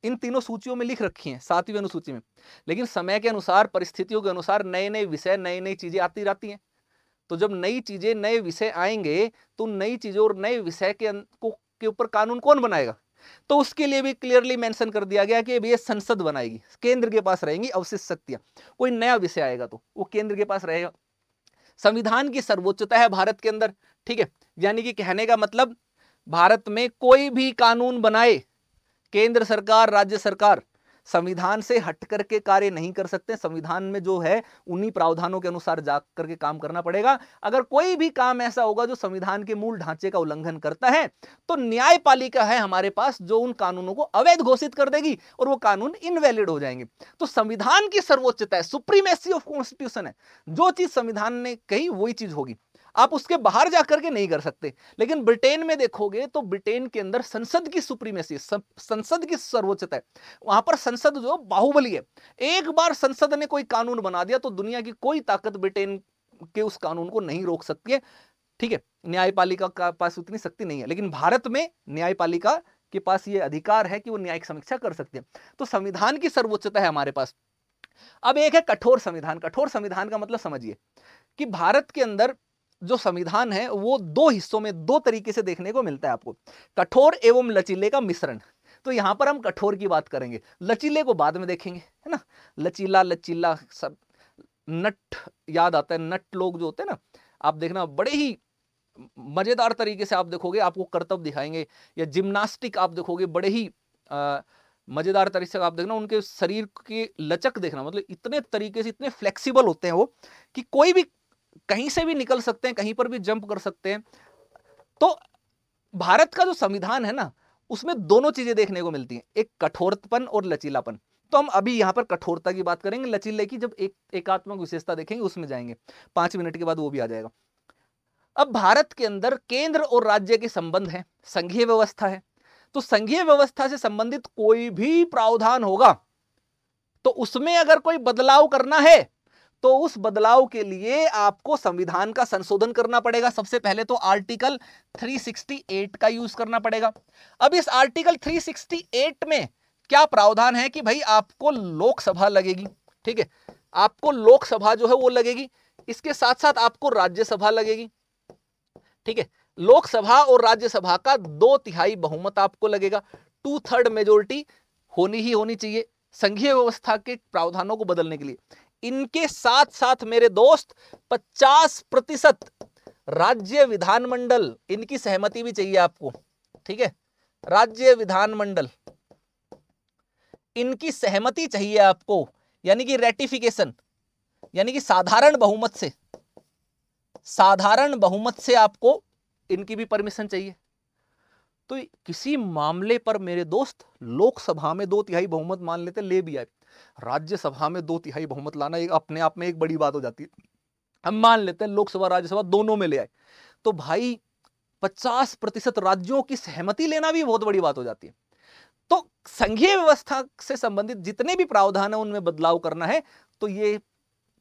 इन तीनों सूचियों में लिख रखी हैं सातवीं अनुसूची में लेकिन समय के अनुसार परिस्थितियों के अनुसार नए नए विषय नई नई चीजें आती रहती हैं तो जब नई चीजें नए विषय आएंगे तो नई चीजों और नए विषय के अं-, को के ऊपर कानून कौन बनाएगा तो उसके लिए भी क्लियरली मेंशन कर दिया गया कि ये संसद बनाएगी केंद्र के पास रहेंगी अवशिष्ट शक्तियां कोई नया विषय आएगा तो वो केंद्र के पास रहेगा संविधान की सर्वोच्चता है भारत के अंदर ठीक है यानी कि कहने का मतलब भारत में कोई भी कानून बनाए केंद्र सरकार राज्य सरकार संविधान से हट करके कार्य नहीं कर सकते संविधान में जो है उन्हीं प्रावधानों के अनुसार जा करके काम करना पड़ेगा अगर कोई भी काम ऐसा होगा जो संविधान के मूल ढांचे का उल्लंघन करता है तो न्यायपालिका है हमारे पास जो उन कानूनों को अवैध घोषित कर देगी और वो कानून इनवैलिड हो जाएंगे तो संविधान की सर्वोच्चता है सुप्रीमेसी ऑफ कॉन्स्टिट्यूशन है जो चीज संविधान ने कही वही चीज होगी आप उसके बाहर जा करके नहीं कर सकते लेकिन ब्रिटेन में देखोगे तो ब्रिटेन के अंदर संसद की सुप्रीमेसी संसद की सर्वोच्चता है वहां पर संसद जो बाहुबली है एक बार संसद ने कोई कानून बना दिया तो दुनिया की कोई ताकत ब्रिटेन के उस कानून को नहीं रोक सकती है ठीक है न्यायपालिका का पास उतनी शक्ति नहीं है लेकिन भारत में न्यायपालिका के पास ये अधिकार है कि वो न्यायिक समीक्षा कर सकते हैं तो संविधान की सर्वोच्चता है हमारे पास अब एक है कठोर संविधान कठोर संविधान का मतलब समझिए कि भारत के अंदर जो संविधान है वो दो हिस्सों में दो तरीके से देखने को मिलता है आपको कठोर एवं लचीले का मिश्रण तो यहां पर हम कठोर की बात करेंगे लचीले को बाद में देखेंगे है ना लचीला लचीला सब नट याद आता है नट लोग जो होते हैं ना आप देखना बड़े ही मज़ेदार तरीके से आप देखोगे आपको कर्तव्य दिखाएंगे या जिम्नास्टिक आप देखोगे बड़े ही मज़ेदार तरीके से आप देखना उनके शरीर के लचक देखना मतलब इतने तरीके से इतने फ्लेक्सिबल होते हैं वो कि कोई भी कहीं से भी निकल सकते हैं कहीं पर भी जंप कर सकते हैं तो भारत का जो संविधान है ना उसमें दोनों चीजें देखने को मिलती हैं एक कठोरपन और लचीलापन तो हम अभी यहां पर कठोरता की बात करेंगे लचीले की जब एक एकात्मक विशेषता देखेंगे उसमें जाएंगे पांच मिनट के बाद वो भी आ जाएगा अब भारत के अंदर केंद्र और राज्य के संबंध है संघीय व्यवस्था है तो संघीय व्यवस्था से संबंधित कोई भी प्रावधान होगा तो उसमें अगर कोई बदलाव करना है तो उस बदलाव के लिए आपको संविधान का संशोधन करना पड़ेगा सबसे पहले तो आर्टिकल 368 का यूज करना पड़ेगा अब इस आर्टिकल 368 में क्या प्रावधान है कि भाई आपको लोकसभा लगेगी ठीक है आपको लोकसभा जो है वो लगेगी इसके साथ साथ आपको राज्यसभा लगेगी ठीक है लोकसभा और राज्यसभा का दो तिहाई बहुमत आपको लगेगा टू थर्ड मेजोरिटी होनी ही होनी चाहिए संघीय व्यवस्था के प्रावधानों को बदलने के लिए इनके साथ साथ मेरे दोस्त 50 प्रतिशत राज्य विधानमंडल इनकी सहमति भी चाहिए आपको ठीक है राज्य विधानमंडल इनकी सहमति चाहिए आपको यानी कि रेटिफिकेशन यानी कि साधारण बहुमत से साधारण बहुमत से आपको इनकी भी परमिशन चाहिए तो किसी मामले पर मेरे दोस्त लोकसभा में दो तिहाई बहुमत मान लेते ले भी आए राज्यसभा में दो तिहाई बहुमत लाना एक अपने आप में एक बड़ी बात हो जाती है हम मान लेते हैं लोकसभा राज्यसभा दोनों में ले आए तो भाई पचास प्रतिशत राज्यों की सहमति लेना भी बहुत बड़ी बात हो जाती है तो संघीय व्यवस्था से संबंधित जितने भी प्रावधान है उनमें बदलाव करना है तो ये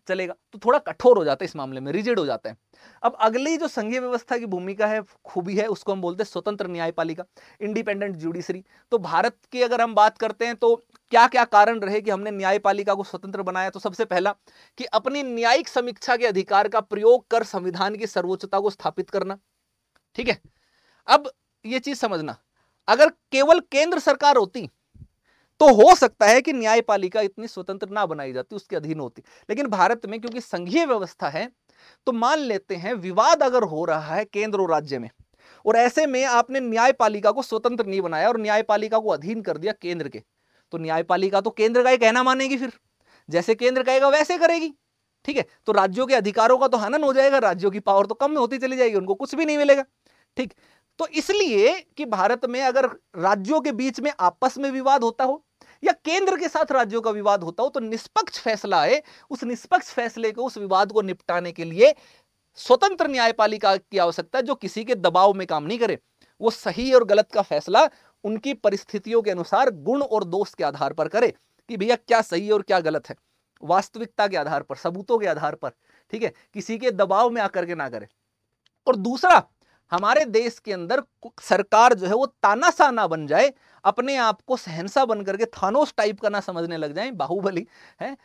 चलेगा तो थोड़ा कठोर हो जाता है इस मामले में रिजिड हो जाता है अब अगली जो संघीय व्यवस्था की भूमिका है खूबी है उसको हम बोलते हैं स्वतंत्र न्यायपालिका इंडिपेंडेंट जुडिशरी तो भारत की अगर हम बात करते हैं तो क्या क्या कारण रहे कि हमने न्यायपालिका को स्वतंत्र बनाया तो सबसे पहला कि अपनी न्यायिक समीक्षा के अधिकार का प्रयोग कर संविधान की सर्वोच्चता को स्थापित करना ठीक है अब यह चीज समझना अगर केवल केंद्र सरकार होती तो हो सकता है कि न्यायपालिका इतनी स्वतंत्र ना बनाई जाती उसके अधीन होती लेकिन भारत में क्योंकि संघीय व्यवस्था है तो मान लेते हैं विवाद अगर हो रहा है केंद्र और राज्य में और ऐसे में आपने न्यायपालिका को स्वतंत्र नहीं बनाया और न्यायपालिका को अधीन कर दिया केंद्र के तो न्यायपालिका तो केंद्र का ही कहना मानेगी फिर जैसे केंद्र कहेगा वैसे करेगी ठीक है तो राज्यों के अधिकारों का तो हनन हो जाएगा राज्यों की पावर तो कम होती चली जाएगी उनको कुछ भी नहीं मिलेगा ठीक तो इसलिए कि भारत में अगर राज्यों के बीच में आपस में विवाद होता हो या केंद्र के साथ राज्यों का विवाद होता हो तो निष्पक्ष फैसला आए उस निष्पक्ष फैसले को उस विवाद को निपटाने के लिए स्वतंत्र न्यायपालिका की आवश्यकता है जो किसी के दबाव में काम नहीं करे वो सही और गलत का फैसला उनकी परिस्थितियों के अनुसार गुण और दोष के आधार पर करे कि भैया क्या सही और क्या गलत है वास्तविकता के आधार पर सबूतों के आधार पर ठीक है किसी के दबाव में आकर के ना करे और दूसरा हमारे देश के अंदर सरकार जो है वो तानाशाह बन जाए अपने आप को सहनसा बन करके थानोस टाइप का ना समझने लग जाए बाहुबली है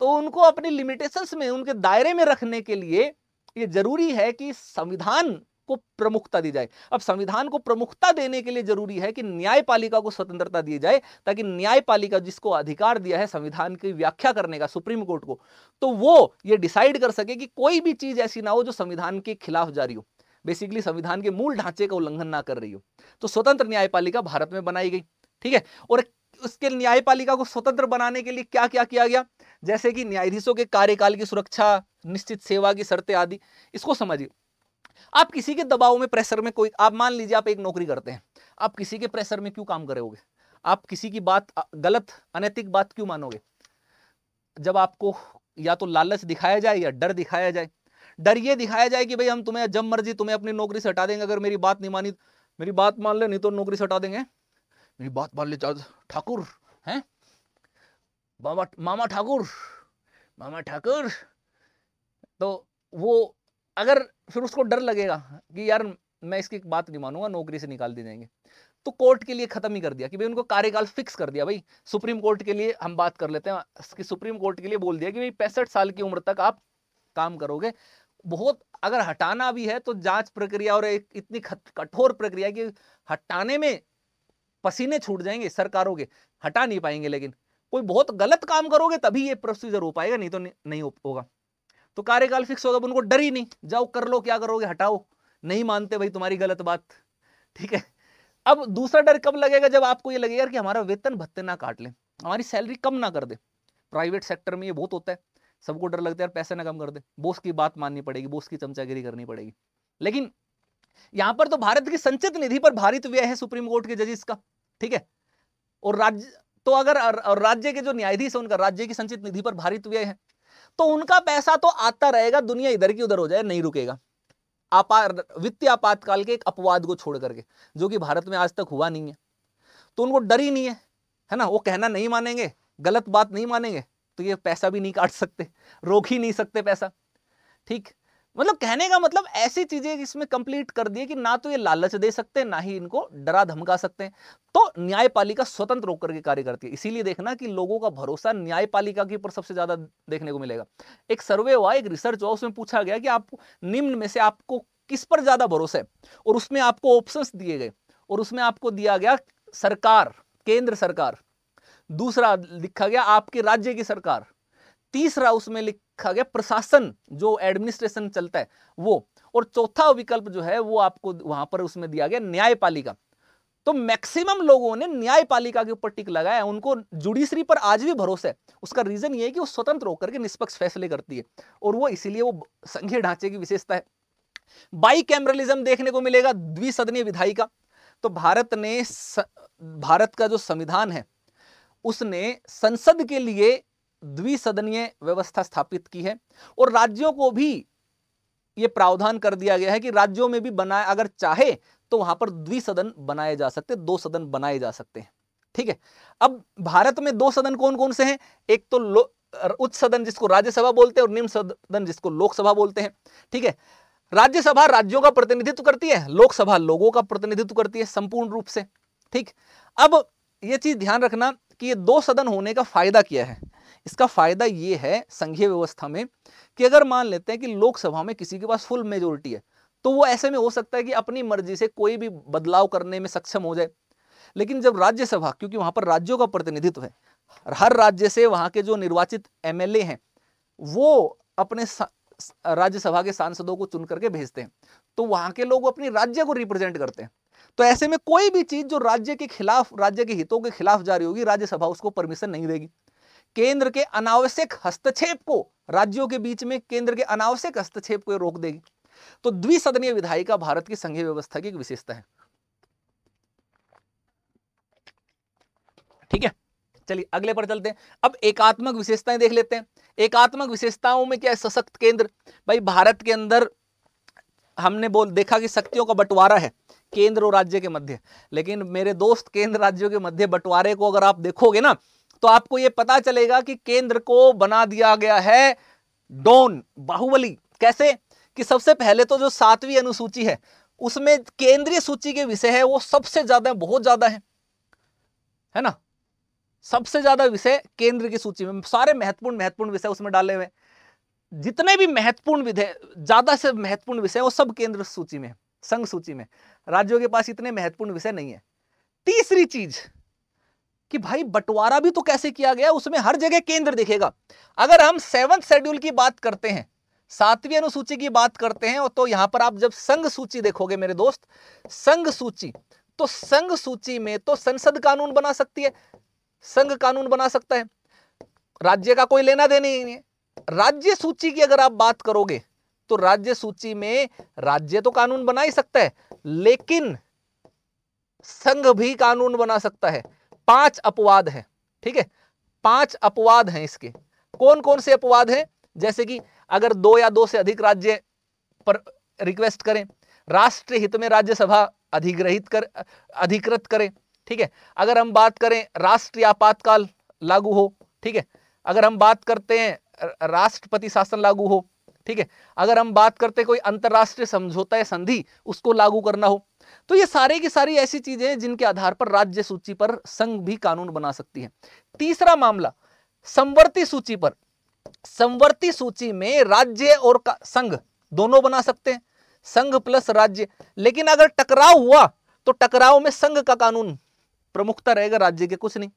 तो उनको अपनी लिमिटेशंस में उनके दायरे में रखने के लिए ये जरूरी है कि संविधान को प्रमुखता दी जाए अब संविधान को प्रमुखता देने के लिए जरूरी है कि न्यायपालिका को स्वतंत्रता दी जाए ताकि न्यायपालिका जिसको अधिकार दिया है संविधान की व्याख्या करने का सुप्रीम कोर्ट को तो वो ये डिसाइड कर सके कि कोई भी चीज ऐसी ना हो जो संविधान के खिलाफ जारी हो बेसिकली संविधान के मूल ढांचे का उल्लंघन ना कर रही हो तो स्वतंत्र न्यायपालिका भारत में बनाई गई ठीक है और उसके न्यायपालिका को स्वतंत्र बनाने के लिए क्या क्या किया गया जैसे कि न्यायाधीशों के कार्यकाल की सुरक्षा निश्चित सेवा की शर्तें आदि इसको समझिए आप किसी के दबाव में प्रेशर में कोई आप मान लीजिए आप एक नौकरी करते हैं आप किसी के प्रेशर में क्यों काम करोगे आप किसी की बात गलत अनैतिक बात क्यों मानोगे जब आपको या तो लालच दिखाया जाए या डर दिखाया जाए डर ये दिखाया जाए कि भाई हम तुम्हें जब मर्जी तुम्हें अपनी नौकरी से हटा देंगे अगर मेरी बात नहीं मानी मेरी बात मान ले नहीं तो नौकरी से हटा देंगे मेरी बात मान ले ठाकुर हैं बाबा मामा ठाकुर मामा ठाकुर तो वो अगर फिर उसको डर लगेगा कि यार मैं इसकी बात नहीं मानूंगा नौकरी से निकाल दी जाएंगे तो कोर्ट के लिए खत्म ही कर दिया कि भाई उनको कार्यकाल फिक्स कर दिया भाई सुप्रीम कोर्ट के लिए हम बात कर लेते हैं कि सुप्रीम कोर्ट के लिए बोल दिया कि भाई पैंसठ साल की उम्र तक आप काम करोगे बहुत अगर हटाना भी है तो जांच प्रक्रिया और एक इतनी कठोर प्रक्रिया कि हटाने में पसीने छूट जाएंगे सरकारों के हटा नहीं पाएंगे लेकिन कोई बहुत गलत काम करोगे तभी ये प्रोसीजर हो पाएगा नहीं तो नहीं होगा तो कार्यकाल फिक्स होगा उनको डर ही नहीं जाओ कर लो क्या करोगे हटाओ नहीं मानते भाई तुम्हारी गलत बात ठीक है अब दूसरा डर कब लगेगा जब आपको ये लगेगा कि हमारा वेतन भत्ते ना काट लें हमारी सैलरी कम ना कर दे प्राइवेट सेक्टर में ये बहुत होता है सबको डर लगता है यार पैसे ना कम कर दे बोस की बात माननी पड़ेगी बोस की चमचागिरी करनी पड़ेगी लेकिन यहां पर तो भारत की संचित निधि पर भारित व्यय है सुप्रीम कोर्ट के जजिस का ठीक है और राज्य तो अगर राज्य के जो न्यायाधीश है उनका राज्य की संचित निधि पर भारित व्यय है तो उनका पैसा तो आता रहेगा दुनिया इधर की उधर हो जाए नहीं रुकेगा आपा वित्तीय आपातकाल के एक अपवाद को छोड़ करके जो कि भारत में आज तक हुआ नहीं है तो उनको डर ही नहीं है है ना वो कहना नहीं मानेंगे गलत बात नहीं मानेंगे तो ये पैसा भी नहीं काट सकते रोक ही नहीं सकते पैसा ठीक मतलब कहने का मतलब ऐसी चीजें इसमें कंप्लीट कर दिए कि ना तो ये लालच दे सकते हैं ना ही इनको डरा धमका सकते हैं तो न्यायपालिका स्वतंत्र होकर के कार्य करती है इसीलिए देखना कि लोगों का भरोसा न्यायपालिका के ऊपर सबसे ज्यादा देखने को मिलेगा एक सर्वे हुआ एक रिसर्च हुआ उसमें पूछा गया कि आप निम्न में से आपको किस पर ज्यादा भरोसा है और उसमें आपको ऑप्शन दिए गए और उसमें आपको दिया गया सरकार केंद्र सरकार दूसरा लिखा गया आपके राज्य की सरकार तीसरा उसमें लिखा गया प्रशासन जो एडमिनिस्ट्रेशन चलता है वो और चौथा विकल्प जो है वो आपको वहां पर उसमें दिया गया न्यायपालिका तो मैक्सिमम लोगों ने न्यायपालिका के ऊपर टिक लगाया है उनको जुडिशरी पर आज भी भरोसा है उसका रीजन ये है कि वो स्वतंत्र होकर के निष्पक्ष फैसले करती है और वो इसीलिए वो संघीय ढांचे की विशेषता है बाई कैमरलिज्म देखने को मिलेगा द्विसदनीय विधायिका तो भारत ने स, भारत का जो संविधान है उसने संसद के लिए द्विसदनीय व्यवस्था स्थापित की है और राज्यों को भी ये प्रावधान कर दिया गया है कि राज्यों में भी बनाए अगर चाहे तो वहां पर द्विसदन बनाए जा सकते दो सदन बनाए जा सकते हैं ठीक है अब भारत में दो सदन कौन कौन से हैं एक तो उच्च सदन जिसको राज्यसभा बोलते हैं और निम्न सदन जिसको लोकसभा बोलते हैं ठीक है राज्यसभा राज्यों का प्रतिनिधित्व करती है लोकसभा लोगों का प्रतिनिधित्व करती है संपूर्ण रूप से ठीक अब यह चीज ध्यान रखना कि ये दो सदन होने का फ़ायदा क्या है इसका फ़ायदा ये है संघीय व्यवस्था में कि अगर मान लेते हैं कि लोकसभा में किसी के पास फुल मेजोरिटी है तो वो ऐसे में हो सकता है कि अपनी मर्जी से कोई भी बदलाव करने में सक्षम हो जाए लेकिन जब राज्यसभा क्योंकि वहां पर राज्यों का प्रतिनिधित्व है हर राज्य से वहां के जो निर्वाचित एमएलए हैं वो अपने राज्यसभा के सांसदों को चुन करके भेजते हैं तो वहां के लोग अपने राज्य को रिप्रेजेंट करते हैं तो ऐसे में कोई भी चीज जो राज्य के खिलाफ राज्य के हितों के खिलाफ जारी होगी राज्यसभा उसको परमिशन नहीं देगी केंद्र के अनावश्यक हस्तक्षेप को राज्यों के बीच में केंद्र के अनावश्यक हस्तक्षेप को रोक देगी तो द्विसदनीय विधायिका भारत की संघीय व्यवस्था की एक विशेषता है ठीक है चलिए अगले पर चलते हैं अब एकात्मक विशेषताएं देख लेते हैं एकात्मक विशेषताओं में क्या है सशक्त केंद्र भाई भारत के अंदर हमने बोल देखा कि शक्तियों का बंटवारा है केंद्र और राज्य के मध्य लेकिन मेरे दोस्त केंद्र राज्यों के मध्य बंटवारे को अगर आप देखोगे ना तो आपको यह पता चलेगा कि केंद्र को बना दिया गया है डोन बाहुबली कैसे कि सबसे पहले तो जो सातवीं अनुसूची है उसमें केंद्रीय सूची के विषय है वो सबसे ज्यादा बहुत ज्यादा है है ना सबसे ज्यादा विषय केंद्र की सूची में सारे महत्वपूर्ण महत्वपूर्ण विषय उसमें डाले हुए जितने भी महत्वपूर्ण विधेय ज्यादा से महत्वपूर्ण विषय वो सब केंद्र सूची में संघ सूची में राज्यों के पास इतने महत्वपूर्ण विषय नहीं है तीसरी चीज कि भाई बंटवारा भी तो कैसे किया गया उसमें हर जगह केंद्र देखेगा अगर हम सेवंथ शेड्यूल की बात करते हैं सातवीं अनुसूची की बात करते हैं तो यहां पर आप जब संघ सूची देखोगे मेरे दोस्त संघ सूची तो संघ सूची में तो संसद कानून बना सकती है संघ कानून बना सकता है राज्य का कोई लेना देना ही नहीं है राज्य सूची की अगर आप बात करोगे तो राज्य सूची में राज्य तो कानून बना ही सकता है लेकिन संघ भी कानून बना सकता है पांच अपवाद हैं ठीक है पांच अपवाद हैं इसके कौन कौन से अपवाद हैं जैसे कि अगर दो या दो से अधिक राज्य पर रिक्वेस्ट करें राष्ट्रीय हित में राज्यसभा अधिग्रहित कर अधिकृत करें ठीक है अगर हम बात करें राष्ट्रीय आपातकाल लागू हो ठीक है अगर हम बात करते हैं राष्ट्रपति शासन लागू हो ठीक है अगर हम बात करते कोई अंतर्राष्ट्रीय समझौता या संधि उसको लागू करना हो तो ये सारे की सारी ऐसी चीजें हैं जिनके आधार पर राज्य सूची पर संघ भी कानून बना सकती है तीसरा मामला संवर्ती सूची पर संवर्ती सूची में राज्य और संघ दोनों बना सकते हैं संघ प्लस राज्य लेकिन अगर टकराव हुआ तो टकराव में संघ का कानून प्रमुखता रहेगा राज्य के कुछ नहीं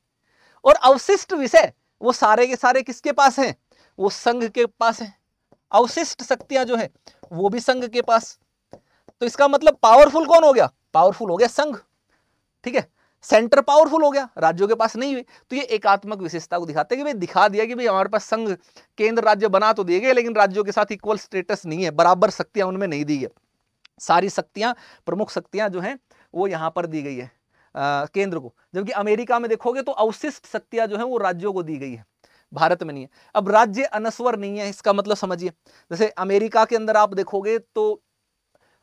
और अवशिष्ट विषय वो सारे के सारे किसके पास हैं वो संघ के पास हैं अवशिष्ट शक्तियां जो है वो भी संघ के पास तो इसका मतलब पावरफुल कौन हो गया पावरफुल हो गया संघ ठीक है सेंटर पावरफुल हो गया राज्यों के पास नहीं हुए तो ये एकात्मक विशेषता को दिखाते हैं कि भाई दिखा दिया कि भाई हमारे पास संघ केंद्र राज्य बना तो दिए गए लेकिन राज्यों के साथ इक्वल स्टेटस नहीं है बराबर शक्तियां उनमें नहीं दी गई सारी शक्तियां प्रमुख शक्तियां जो हैं वो यहां पर दी गई है आ, केंद्र को जबकि अमेरिका में देखोगे तो अवशिष्ट शक्तियां जो है वो राज्यों को दी गई है भारत में नहीं है अब राज्य अनस्वर नहीं है इसका मतलब समझिए जैसे अमेरिका के अंदर आप देखोगे तो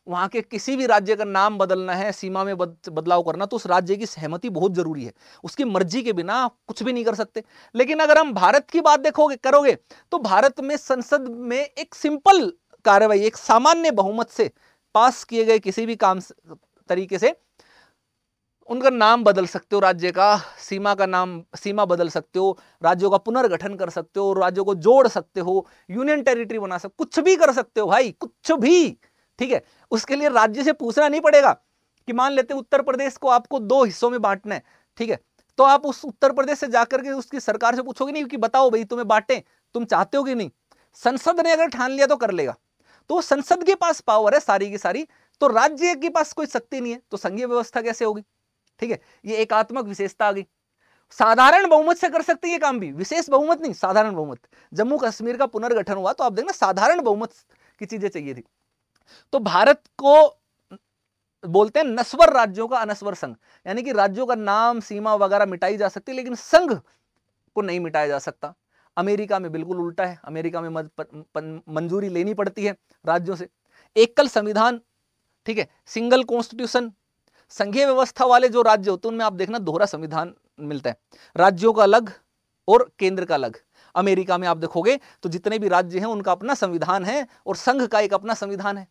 वहाँ के किसी भी राज्य का नाम बदलना है सीमा में बद, बदलाव करना तो उस राज्य की सहमति बहुत जरूरी है उसकी मर्जी के बिना आप कुछ भी नहीं कर सकते लेकिन अगर हम भारत की बात देखोगे करोगे तो भारत में संसद में एक सिंपल कार्रवाई एक सामान्य बहुमत से पास किए गए किसी भी काम तरीके से उनका नाम बदल सकते हो राज्य का सीमा का नाम सीमा बदल सकते हो राज्यों का पुनर्गठन कर सकते हो राज्यों को जोड़ सकते हो यूनियन टेरिटरी बना सकते कुछ भी कर सकते हो भाई कुछ भी ठीक है उसके लिए राज्य से पूछना नहीं पड़ेगा कि मान लेते हैं उत्तर प्रदेश को आपको दो हिस्सों में बांटना है ठीक है तो आप उस उत्तर प्रदेश से जाकर के उसकी सरकार से पूछोगे नहीं कि बताओ भाई तुम्हें बांटे तुम चाहते हो कि नहीं संसद ने अगर ठान लिया तो कर लेगा तो संसद के पास पावर है सारी की सारी तो राज्य के पास कोई शक्ति नहीं है तो संघीय व्यवस्था कैसे होगी ठीक है ये एकात्मक विशेषता आ गई साधारण बहुमत से कर सकते हैं ये काम भी विशेष बहुमत नहीं साधारण बहुमत जम्मू कश्मीर का पुनर्गठन हुआ तो आप देखना साधारण बहुमत की चीजें चाहिए थी तो भारत को बोलते हैं नस्वर राज्यों का अनस्वर संघ यानी कि राज्यों का नाम सीमा वगैरह मिटाई जा सकती लेकिन संघ को नहीं मिटाया जा सकता अमेरिका में बिल्कुल उल्टा है अमेरिका में मंजूरी लेनी पड़ती है राज्यों से एकल संविधान ठीक है सिंगल कॉन्स्टिट्यूशन संघीय व्यवस्था वाले जो राज्य होते हैं उनमें आप देखना दोहरा संविधान मिलता है राज्यों का अलग और केंद्र का अलग अमेरिका में आप देखोगे तो जितने भी राज्य हैं उनका अपना संविधान है और संघ का एक अपना संविधान है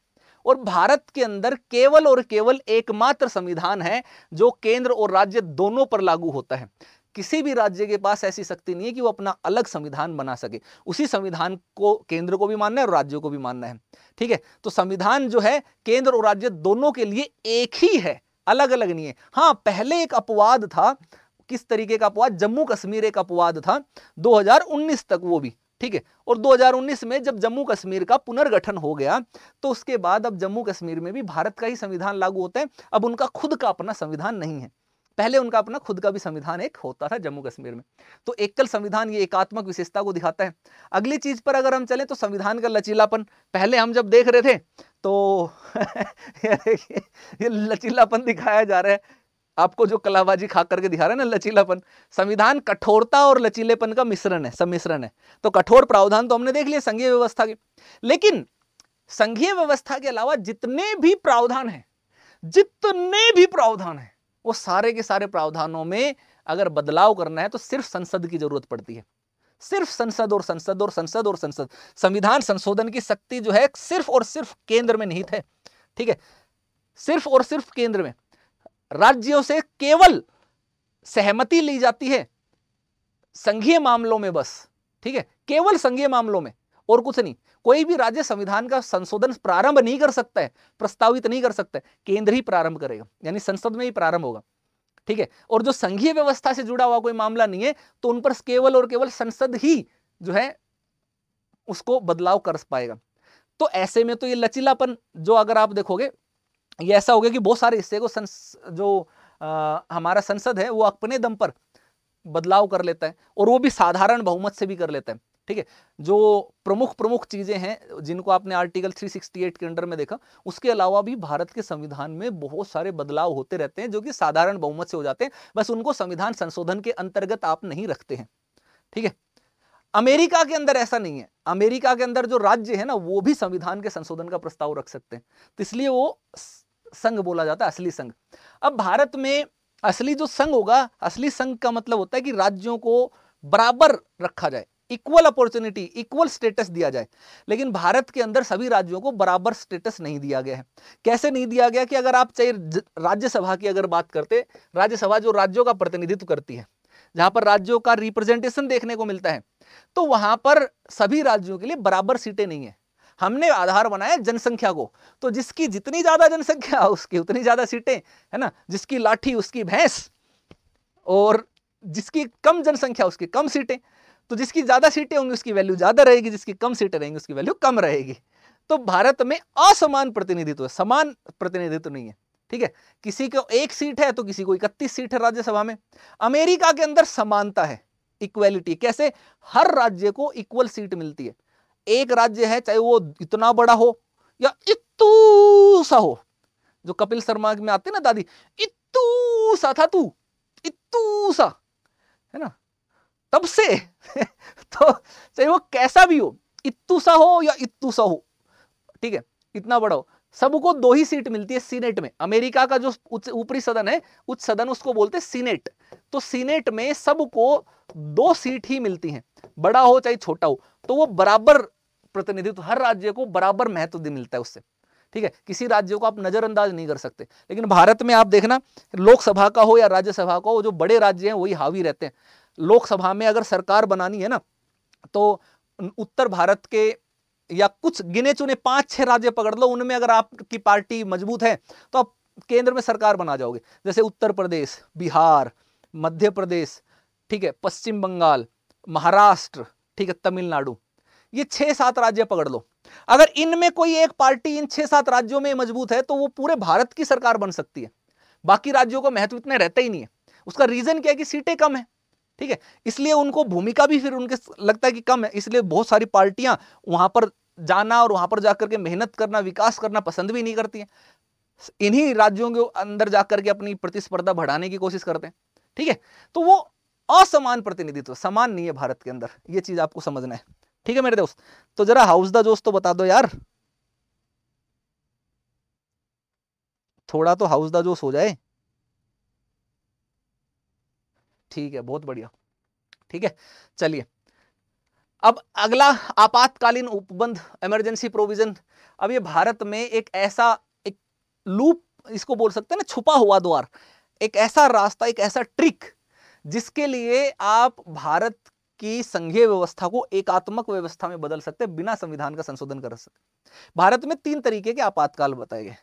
और भारत के अंदर केवल और केवल एकमात्र संविधान है जो केंद्र और राज्य दोनों पर लागू होता है किसी भी राज्य के पास ऐसी शक्ति नहीं है कि वो अपना अलग संविधान बना सके उसी संविधान को केंद्र को भी मानना है और राज्यों को भी मानना है ठीक है तो संविधान जो है केंद्र और राज्य दोनों के लिए एक ही है अलग अलग नहीं है हाँ पहले एक अपवाद था किस तरीके का अपवाद जम्मू कश्मीर एक अपवाद था 2019 तक वो भी ठीक है और 2019 में जब जम्मू कश्मीर का पुनर्गठन हो गया तो उसके बाद अब जम्मू कश्मीर में भी भारत का ही संविधान लागू होता है अब उनका खुद का अपना संविधान नहीं है पहले उनका अपना खुद का भी संविधान एक होता था जम्मू कश्मीर में तो एकल संविधान ये एकात्मक विशेषता को दिखाता है अगली चीज पर अगर हम चलें तो संविधान का लचीलापन पहले हम जब देख रहे थे तो ये लचीलापन दिखाया जा रहा है आपको जो कलाबाजी खा करके दिखा रहे हैं ना लचीलापन संविधान कठोरता और लचीलेपन का मिश्रण है सम्मिश्रण है तो कठोर प्रावधान तो हमने देख लिए संघीय व्यवस्था के लेकिन संघीय व्यवस्था के अलावा जितने भी प्रावधान हैं जितने भी प्रावधान हैं वो सारे के सारे प्रावधानों में अगर बदलाव करना है तो सिर्फ संसद की जरूरत पड़ती है सिर्फ संसद और संसद और संसद और संसद संविधान संशोधन की शक्ति जो है सिर्फ और सिर्फ केंद्र में निहित है ठीक है सिर्फ और सिर्फ केंद्र में राज्यों से केवल सहमति ली जाती है संघीय मामलों में बस ठीक है केवल संघीय मामलों में और कुछ नहीं कोई भी राज्य संविधान का संशोधन प्रारंभ नहीं कर सकता है प्रस्तावित नहीं कर सकता है केंद्र ही प्रारंभ करेगा यानी संसद में ही प्रारंभ होगा ठीक है और जो संघीय व्यवस्था से जुड़ा हुआ कोई मामला नहीं है तो उन पर केवल और केवल संसद ही जो है उसको बदलाव कर पाएगा तो ऐसे में तो ये लचीलापन जो अगर आप देखोगे ये ऐसा हो गया कि बहुत सारे हिस्से को संस जो आ, हमारा संसद है वो अपने दम पर बदलाव कर लेता है और वो भी साधारण बहुमत से भी कर लेता है ठीक है जो प्रमुख प्रमुख चीज़ें हैं जिनको आपने आर्टिकल 368 के अंडर में देखा उसके अलावा भी भारत के संविधान में बहुत सारे बदलाव होते रहते हैं जो कि साधारण बहुमत से हो जाते हैं बस उनको संविधान संशोधन के अंतर्गत आप नहीं रखते हैं ठीक है अमेरिका के अंदर ऐसा नहीं है अमेरिका के अंदर जो राज्य है ना वो भी संविधान के संशोधन का प्रस्ताव रख सकते हैं तो इसलिए वो संघ बोला जाता है असली संघ अब भारत में असली जो संघ होगा असली संघ का मतलब होता है कि राज्यों को बराबर रखा जाए इक्वल अपॉर्चुनिटी इक्वल स्टेटस दिया जाए लेकिन भारत के अंदर सभी राज्यों को बराबर स्टेटस नहीं दिया गया है कैसे नहीं दिया गया कि अगर आप चाहे राज्यसभा की अगर बात करते राज्यसभा जो राज्यों का प्रतिनिधित्व करती है जहां पर राज्यों का रिप्रेजेंटेशन देखने को मिलता है तो वहां पर सभी राज्यों के लिए बराबर सीटें नहीं है हमने आधार बनाया जनसंख्या को तो जिसकी जितनी ज्यादा जनसंख्या उसकी उतनी ज्यादा सीटें है ना जिसकी लाठी उसकी भैंस और जिसकी कम जनसंख्या उसकी कम सीटें तो जिसकी ज़्यादा सीटें होंगी उसकी वैल्यू ज़्यादा रहेगी जिसकी कम सीटें रहेंगी उसकी वैल्यू कम रहेगी तो भारत में असमान प्रतिनिधित्व समान प्रतिनिधित्व नहीं है ठीक है किसी को एक सीट है तो किसी को इकतीस सीट है राज्यसभा में अमेरिका के अंदर समानता है इक्वेलिटी कैसे हर राज्य को इक्वल सीट मिलती है एक राज्य है चाहे वो इतना बड़ा हो या इतू सा हो जो कपिल शर्मा में आते ना दादी इतू सा था तू इतू सा है ना तब से तो चाहे वो कैसा भी हो इत्तू सा हो या इत्तू सा हो ठीक है इतना बड़ा हो सबको दो ही सीट मिलती है सीनेट में अमेरिका का जो ऊपरी सदन है उच्च सदन उसको बोलते हैं सीनेट तो सीनेट में सबको दो सीट ही मिलती हैं बड़ा हो चाहे छोटा हो तो वो बराबर प्रतिनिधित्व हर राज्य को बराबर महत्व मिलता है उससे ठीक है किसी राज्य को आप नज़रअंदाज नहीं कर सकते लेकिन भारत में आप देखना लोकसभा का हो या राज्यसभा का हो जो बड़े राज्य हैं वही हावी रहते हैं लोकसभा में अगर सरकार बनानी है ना तो उत्तर भारत के या कुछ गिने चुने पांच छह राज्य पकड़ लो उनमें अगर आपकी पार्टी मजबूत है तो आप केंद्र में सरकार बना जाओगे जैसे उत्तर प्रदेश बिहार मध्य प्रदेश ठीक है पश्चिम बंगाल महाराष्ट्र ठीक है तमिलनाडु ये छः सात राज्य पकड़ लो अगर इनमें कोई एक पार्टी इन छः सात राज्यों में मजबूत है तो वो पूरे भारत की सरकार बन सकती है बाकी राज्यों का महत्व इतने रहता ही नहीं है उसका रीज़न क्या है कि सीटें कम है ठीक है इसलिए उनको भूमिका भी फिर उनके लगता है कि कम है इसलिए बहुत सारी पार्टियां वहां पर जाना और वहां पर जाकर के मेहनत करना विकास करना पसंद भी नहीं करती हैं इन्हीं राज्यों के अंदर जाकर के अपनी प्रतिस्पर्धा बढ़ाने की कोशिश करते हैं ठीक है तो वो असमान प्रतिनिधित्व समान नहीं है भारत के अंदर ये चीज आपको समझना है ठीक है मेरे दोस्त तो जरा हाउस द जोश तो बता दो यार थोड़ा तो हाउस द जोश हो जाए ठीक है बहुत बढ़िया ठीक है चलिए अब अगला आपातकालीन उपबंध इमरजेंसी प्रोविजन अब ये भारत में एक ऐसा एक लूप इसको बोल सकते हैं ना छुपा हुआ द्वार एक ऐसा रास्ता एक ऐसा ट्रिक जिसके लिए आप भारत की संघीय व्यवस्था को एकात्मक व्यवस्था में बदल सकते बिना संविधान का संशोधन कर सकते भारत में तीन तरीके के आपातकाल बताए गए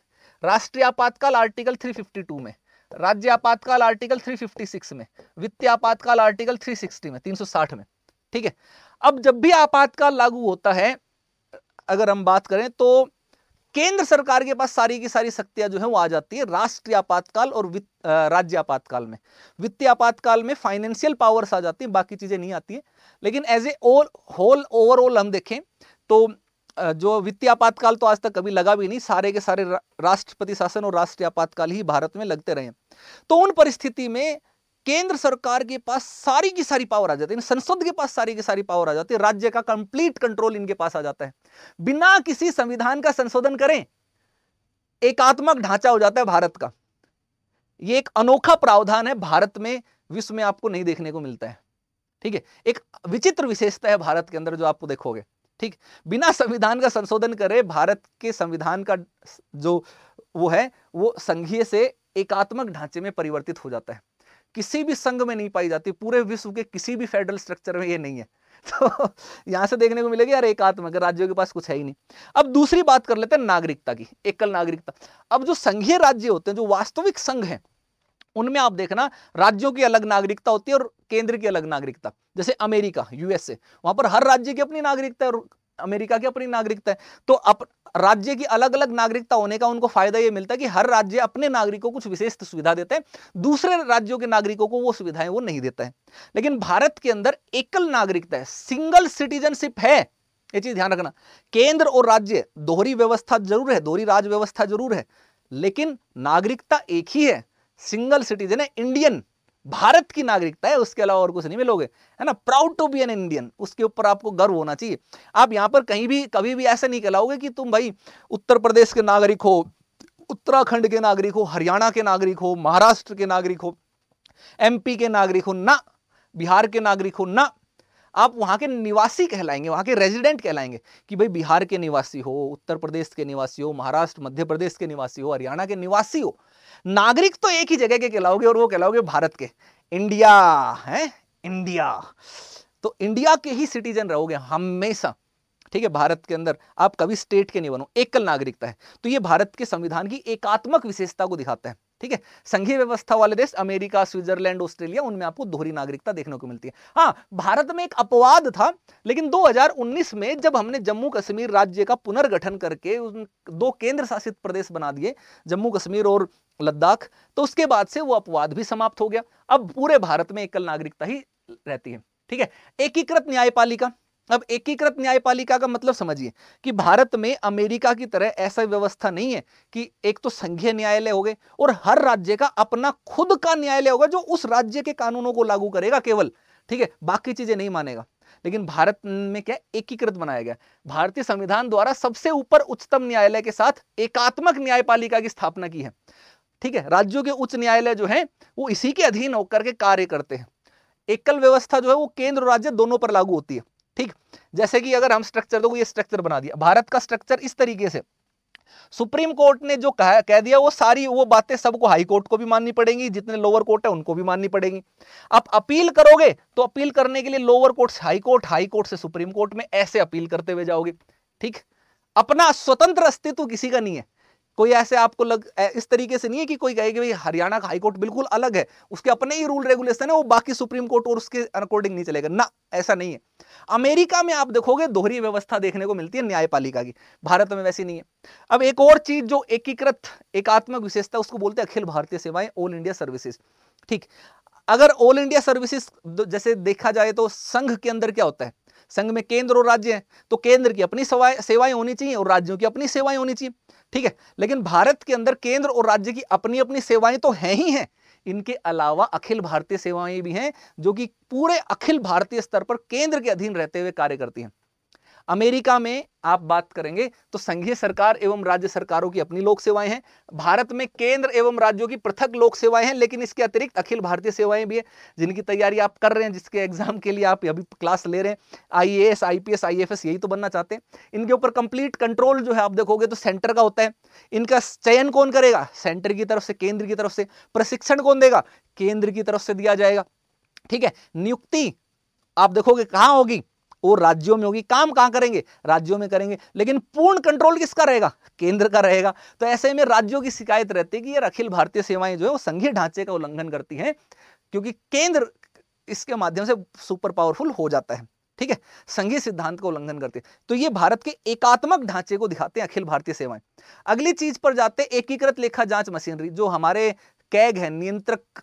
राष्ट्रीय आपातकाल आर्टिकल 352 में राज्य आपातकाल आर्टिकल 356 में वित्तीय आपातकाल आर्टिकल 360 में 360 में ठीक है अब जब भी आपातकाल लागू होता है अगर हम बात करें तो केंद्र सरकार के पास सारी की सारी शक्तियां जो है वो आ जाती है राष्ट्रीय आपातकाल और राज्य आपातकाल में वित्तीय आपातकाल में फाइनेंशियल पावर्स आ जाती है बाकी चीजें नहीं आती है लेकिन एज ए होल ओवरऑल हम देखें तो जो वित्तीय आपातकाल तो आज तक कभी लगा भी नहीं सारे के सारे राष्ट्रपति शासन और राष्ट्रीय आपातकाल ही भारत में लगते रहे तो उन परिस्थिति में केंद्र सरकार के पास सारी की सारी पावर आ जाती है संसद के पास सारी की सारी पावर आ जाती है राज्य का कंप्लीट कंट्रोल इनके पास आ जाता है बिना किसी संविधान का संशोधन करें एकात्मक ढांचा हो जाता है भारत का यह एक अनोखा प्रावधान है भारत में विश्व में आपको नहीं देखने को मिलता है ठीक है एक विचित्र विशेषता है भारत के अंदर जो आपको देखोगे ठीक बिना संविधान का संशोधन करे भारत के संविधान का जो वो है वो संघीय से एकात्मक ढांचे में परिवर्तित हो जाता है किसी भी संघ में नहीं पाई जाती पूरे विश्व के किसी भी फेडरल स्ट्रक्चर में ये नहीं है तो यहां से देखने को मिलेगा यार एकात्मक राज्यों के पास कुछ है ही नहीं अब दूसरी बात कर लेते हैं नागरिकता की एकल नागरिकता अब जो संघीय राज्य होते हैं जो वास्तविक संघ है उनमें आप देखना राज्यों की अलग नागरिकता होती है और केंद्र की अलग नागरिकता जैसे अमेरिका यूएसए वहां पर हर राज्य की अपनी नागरिकता है और अमेरिका की अपनी नागरिकता है तो अप राज्य की अलग अलग नागरिकता होने का उनको फायदा यह मिलता है कि हर राज्य अपने नागरिकों को कुछ विशेष सुविधा देते हैं दूसरे राज्यों के नागरिकों को वो सुविधाएं वो नहीं देता है लेकिन भारत के अंदर एकल नागरिकता है सिंगल सिटीजनशिप है ये चीज ध्यान रखना केंद्र और राज्य दोहरी व्यवस्था जरूर है दोहरी राज व्यवस्था जरूर है लेकिन नागरिकता एक ही है सिंगल सिटीजन है इंडियन भारत की नागरिकता है उसके अलावा और कुछ नहीं मिलोगे है ना proud to be an Indian उसके ऊपर आपको गर्व होना चाहिए आप यहां पर कहीं भी कभी भी ऐसा नहीं कहलाओगे कि तुम भाई उत्तर प्रदेश के नागरिक हो उत्तराखंड के नागरिक हो हरियाणा के नागरिक हो महाराष्ट्र के नागरिक हो एमपी के नागरिक हो ना बिहार के नागरिक हो ना आप वहां के निवासी कहलाएंगे वहां के रेजिडेंट कहलाएंगे कि भाई बिहार के निवासी हो उत्तर प्रदेश के निवासी हो महाराष्ट्र मध्य प्रदेश के निवासी हो हरियाणा के निवासी हो नागरिक तो एक ही जगह के कहलाओगे और वो कहलाओगे भारत के इंडिया है इंडिया तो इंडिया के ही सिटीजन रहोगे हमेशा ठीक है भारत के अंदर आप कभी स्टेट के नहीं बनो एकल नागरिकता है तो ये भारत के संविधान की एकात्मक विशेषता को दिखाता है ठीक है संघीय व्यवस्था वाले देश अमेरिका स्विट्जरलैंड ऑस्ट्रेलिया उनमें आपको दोहरी नागरिकता देखने को मिलती है हाँ भारत में एक अपवाद था लेकिन 2019 में जब हमने जम्मू कश्मीर राज्य का पुनर्गठन करके उन दो केंद्र शासित प्रदेश बना दिए जम्मू कश्मीर और लद्दाख तो उसके बाद से वो अपवाद भी समाप्त हो गया अब पूरे भारत में एकल नागरिकता ही रहती है ठीक है एकीकृत न्यायपालिका अब एकीकृत न्यायपालिका का मतलब समझिए कि भारत में अमेरिका की तरह ऐसा व्यवस्था नहीं है कि एक तो संघीय न्यायालय हो गए और हर राज्य का अपना खुद का न्यायालय होगा जो उस राज्य के कानूनों को लागू करेगा केवल ठीक है बाकी चीजें नहीं मानेगा लेकिन भारत में क्या एकीकृत बनाया गया भारतीय संविधान द्वारा सबसे ऊपर उच्चतम न्यायालय के साथ एकात्मक न्यायपालिका की स्थापना की है ठीक है राज्यों के उच्च न्यायालय जो है वो इसी के अधीन होकर के कार्य करते हैं एकल व्यवस्था जो है वो केंद्र और राज्य दोनों पर लागू होती है ठीक जैसे कि अगर हम स्ट्रक्चर देखो ये स्ट्रक्चर बना दिया भारत का स्ट्रक्चर इस तरीके से सुप्रीम कोर्ट ने जो कहा कह दिया वो सारी वो बातें सबको हाई कोर्ट को भी माननी पड़ेंगी जितने लोअर कोर्ट है उनको भी माननी पड़ेगी आप अपील करोगे तो अपील करने के लिए लोअर कोर्ट से हाई कोर्ट हाई कोर्ट से सुप्रीम कोर्ट में ऐसे अपील करते हुए जाओगे ठीक अपना स्वतंत्र अस्तित्व किसी का नहीं है कोई ऐसे आपको लग इस तरीके से नहीं है कि कोई कहे कि भाई हरियाणा का हाईकोर्ट बिल्कुल अलग है उसके अपने ही रूल रेगुलेशन है वो बाकी सुप्रीम कोर्ट और उसके अकॉर्डिंग नहीं चलेगा ना ऐसा नहीं है अमेरिका में आप देखोगे दोहरी व्यवस्था देखने को मिलती है न्यायपालिका की भारत में वैसी नहीं है अब एक और चीज जो एकीकृत एकात्मक विशेषता उसको बोलते हैं अखिल भारतीय सेवाएं ऑल इंडिया सर्विसेज ठीक अगर ऑल इंडिया सर्विसेज जैसे देखा जाए तो संघ के अंदर क्या होता है संघ में केंद्र और राज्य हैं तो केंद्र की अपनी सेवाएं होनी चाहिए और राज्यों की अपनी सेवाएं होनी चाहिए ठीक है लेकिन भारत के अंदर केंद्र और राज्य की अपनी अपनी सेवाएं तो हैं ही हैं इनके अलावा अखिल भारतीय सेवाएं भी हैं जो कि पूरे अखिल भारतीय स्तर पर केंद्र के अधीन रहते हुए कार्य करती हैं अमेरिका में आप बात करेंगे तो संघीय सरकार एवं राज्य सरकारों की अपनी लोक सेवाएं हैं भारत में केंद्र एवं राज्यों की पृथक लोक सेवाएं हैं लेकिन इसके अतिरिक्त अखिल भारतीय सेवाएं भी हैं जिनकी तैयारी आप कर रहे हैं जिसके एग्जाम के लिए आप अभी क्लास ले रहे हैं आई एफ एस यही तो बनना चाहते हैं इनके ऊपर कंप्लीट कंट्रोल जो है आप देखोगे तो सेंटर का होता है इनका चयन कौन करेगा सेंटर की तरफ से केंद्र की तरफ से प्रशिक्षण कौन देगा केंद्र की तरफ से दिया जाएगा ठीक है नियुक्ति आप देखोगे कहाँ होगी वो राज्यों में होगी काम कहाँ करेंगे राज्यों में करेंगे लेकिन पूर्ण कंट्रोल किसका रहेगा केंद्र का रहेगा तो ऐसे में राज्यों की शिकायत रहती है कि ये अखिल भारतीय सेवाएं जो है वो संघीय ढांचे का उल्लंघन करती हैं क्योंकि केंद्र इसके माध्यम से सुपर पावरफुल हो जाता है ठीक है संघीय सिद्धांत का उल्लंघन करते हैं तो ये भारत के एकात्मक ढांचे को दिखाते हैं अखिल भारतीय सेवाएं अगली चीज पर जाते एकीकृत लेखा जांच मशीनरी जो हमारे कैग है नियंत्रक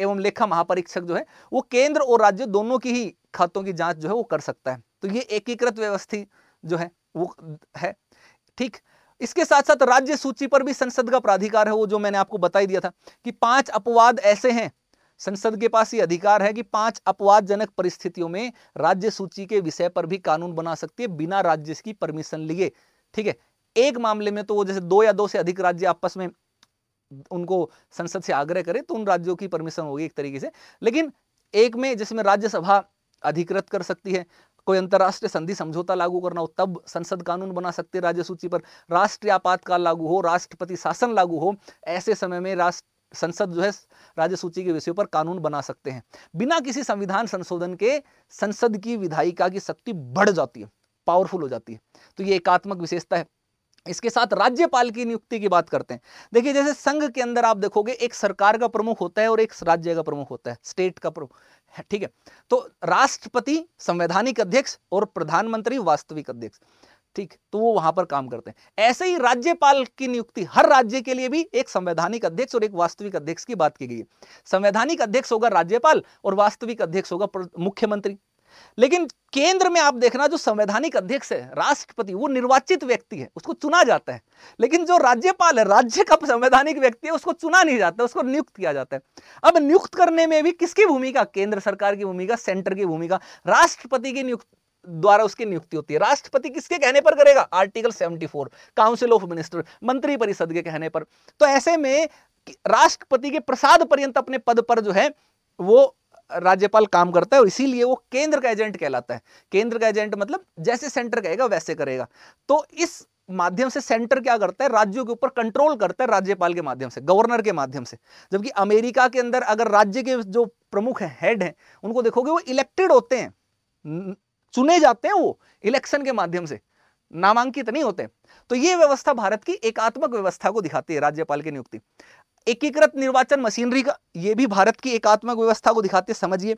एवं लेखा महापरीक्षक जो है वो केंद्र और राज्य दोनों की ही खातों की जांच जो है वो कर सकता है तो ये एकीकृत व्यवस्थी जो है वो है ठीक इसके साथ साथ राज्य सूची पर भी संसद का प्राधिकार है वो जो मैंने आपको बताई दिया था कि पांच अपवाद ऐसे हैं संसद के पास ये अधिकार है कि पांच अपवादजनक परिस्थितियों में राज्य सूची के विषय पर भी कानून बना सकती है बिना राज्य की परमिशन लिए ठीक है एक मामले में तो वो जैसे दो या दो से अधिक राज्य आपस में उनको संसद से आग्रह करें तो उन राज्यों की परमिशन होगी एक तरीके से लेकिन एक में जिसमें राज्यसभा अधिकृत कर सकती है कोई अंतर्राष्ट्रीय संधि समझौता लागू करना हो तब संसद कानून बना सकते राज्य सूची पर राष्ट्रीय आपातकाल लागू हो राष्ट्रपति शासन लागू हो ऐसे समय में राष्ट्र संसद जो है राज्य सूची के विषयों पर कानून बना सकते हैं बिना किसी संविधान संशोधन के संसद की विधायिका की शक्ति बढ़ जाती है पावरफुल हो जाती है तो ये एकात्मक विशेषता है इसके साथ राज्यपाल की नियुक्ति की बात करते हैं देखिए जैसे संघ के अंदर आप देखोगे एक सरकार का प्रमुख होता है और एक राज्य का प्रमुख होता है स्टेट का प्रमुख ठीक है तो राष्ट्रपति संवैधानिक अध्यक्ष और प्रधानमंत्री वास्तविक अध्यक्ष ठीक तो वो वहां पर काम करते हैं ऐसे ही राज्यपाल की नियुक्ति हर राज्य के लिए भी एक संवैधानिक अध्यक्ष और एक वास्तविक अध्यक्ष की बात की गई है संवैधानिक अध्यक्ष होगा राज्यपाल और वास्तविक अध्यक्ष होगा मुख्यमंत्री लेकिन केंद्र में आप देखना जो संवैधानिक अध्यक्ष है राष्ट्रपति वो निर्वाचित व्यक्ति है उसको चुना जाता है लेकिन जो राज्यपाल है राज्य का संवैधानिक व्यक्ति है उसको चुना नहीं जाता उसको नियुक्त किया जाता है अब नियुक्त करने में भी किसकी भूमिका केंद्र सरकार की भूमिका सेंटर की भूमिका राष्ट्रपति की नियुक्त द्वारा उसकी नियुक्ति होती है राष्ट्रपति किसके कहने पर करेगा आर्टिकल 74 काउंसिल ऑफ मिनिस्टर मंत्री परिषद के कहने पर तो ऐसे में राष्ट्रपति के प्रसाद पर्यंत अपने पद पर जो है वो राज्यपाल काम करता है और इसीलिए वो केंद्र का एजेंट कहलाता है केंद्र का एजेंट मतलब जैसे सेंटर कहेगा वैसे करेगा तो इस माध्यम से सेंटर क्या करता है राज्यों के ऊपर कंट्रोल करता है राज्यपाल के माध्यम से गवर्नर के माध्यम से जबकि अमेरिका के अंदर अगर राज्य के जो प्रमुख है, हेड हैं उनको देखोगे वो इलेक्टेड होते हैं चुने जाते हैं वो इलेक्शन के माध्यम से नामांकित नहीं होते तो ये व्यवस्था भारत की एकात्मक व्यवस्था को दिखाती है राज्यपाल की नियुक्ति एकीकृत निर्वाचन मशीनरी का ये भी भारत की एकात्मक व्यवस्था को दिखाते समझिए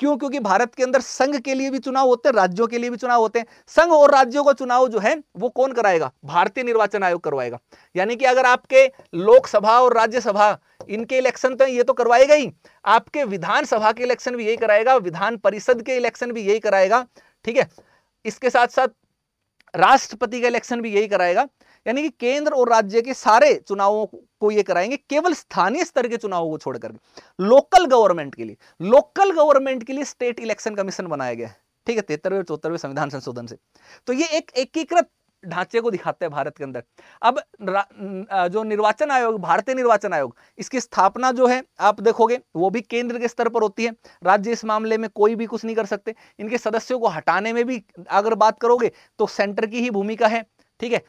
क्यों क्योंकि भारत के अंदर संघ के लिए भी चुनाव होते हैं राज्यों के लिए भी चुनाव होते हैं संघ और राज्यों का चुनाव जो है वो कौन कराएगा भारतीय निर्वाचन आयोग करवाएगा यानी कि अगर आपके लोकसभा और राज्यसभा इनके इलेक्शन तो ये तो करवाएगा ही आपके विधानसभा के इलेक्शन भी यही कराएगा विधान परिषद के इलेक्शन भी यही कराएगा ठीक है इसके साथ साथ राष्ट्रपति का इलेक्शन भी यही कराएगा यानी कि केंद्र और राज्य के सारे चुनावों को ये कराएंगे केवल स्थानीय स्तर के चुनावों को छोड़कर लोकल गवर्नमेंट के लिए लोकल गवर्नमेंट के लिए स्टेट इलेक्शन कमीशन बनाया गया है ठीक है तिहत्तरवे और चौहत्तरवे संविधान संशोधन से तो ये एक एकीकृत ढांचे को दिखाते हैं भारत के अंदर अब जो निर्वाचन आयोग भारतीय निर्वाचन आयोग इसकी स्थापना जो है आप देखोगे वो भी केंद्र के स्तर पर होती है राज्य इस मामले में कोई भी कुछ नहीं कर सकते इनके सदस्यों को हटाने में भी अगर बात करोगे तो सेंटर की ही भूमिका है ठीक है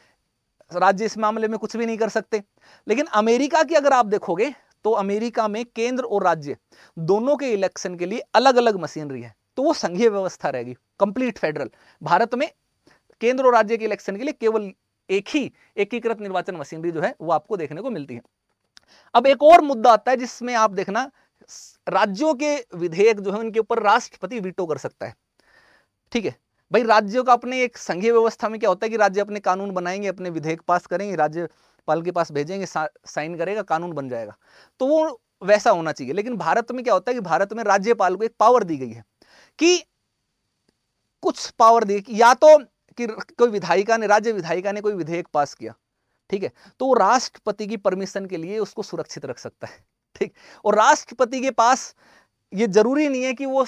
राज्य इस मामले में कुछ भी नहीं कर सकते लेकिन अमेरिका की अगर आप देखोगे तो अमेरिका में केंद्र और राज्य दोनों के इलेक्शन के लिए अलग अलग मशीनरी है तो वो संघीय व्यवस्था रहेगी कंप्लीट फेडरल भारत में केंद्र और राज्य के इलेक्शन के लिए केवल एक ही एकीकृत निर्वाचन मशीनरी जो है वो आपको देखने को मिलती है अब एक और मुद्दा आता है जिसमें आप देखना राज्यों के विधेयक जो है उनके ऊपर राष्ट्रपति वीटो कर सकता है ठीक है भाई राज्यों का अपने एक संघीय व्यवस्था में क्या होता है कि राज्य अपने कानून बनाएंगे अपने विधेयक पास करेंगे राज्यपाल के पास भेजेंगे साइन करेगा कानून बन जाएगा तो वो वैसा होना चाहिए लेकिन भारत में क्या होता है कि भारत में राज्यपाल को एक पावर दी गई है कि कुछ पावर दी या तो कि कोई विधायिका ने राज्य विधायिका ने कोई विधेयक पास किया ठीक है तो वो राष्ट्रपति की परमिशन के लिए उसको सुरक्षित रख सकता है ठीक और राष्ट्रपति के पास ये जरूरी नहीं है कि वो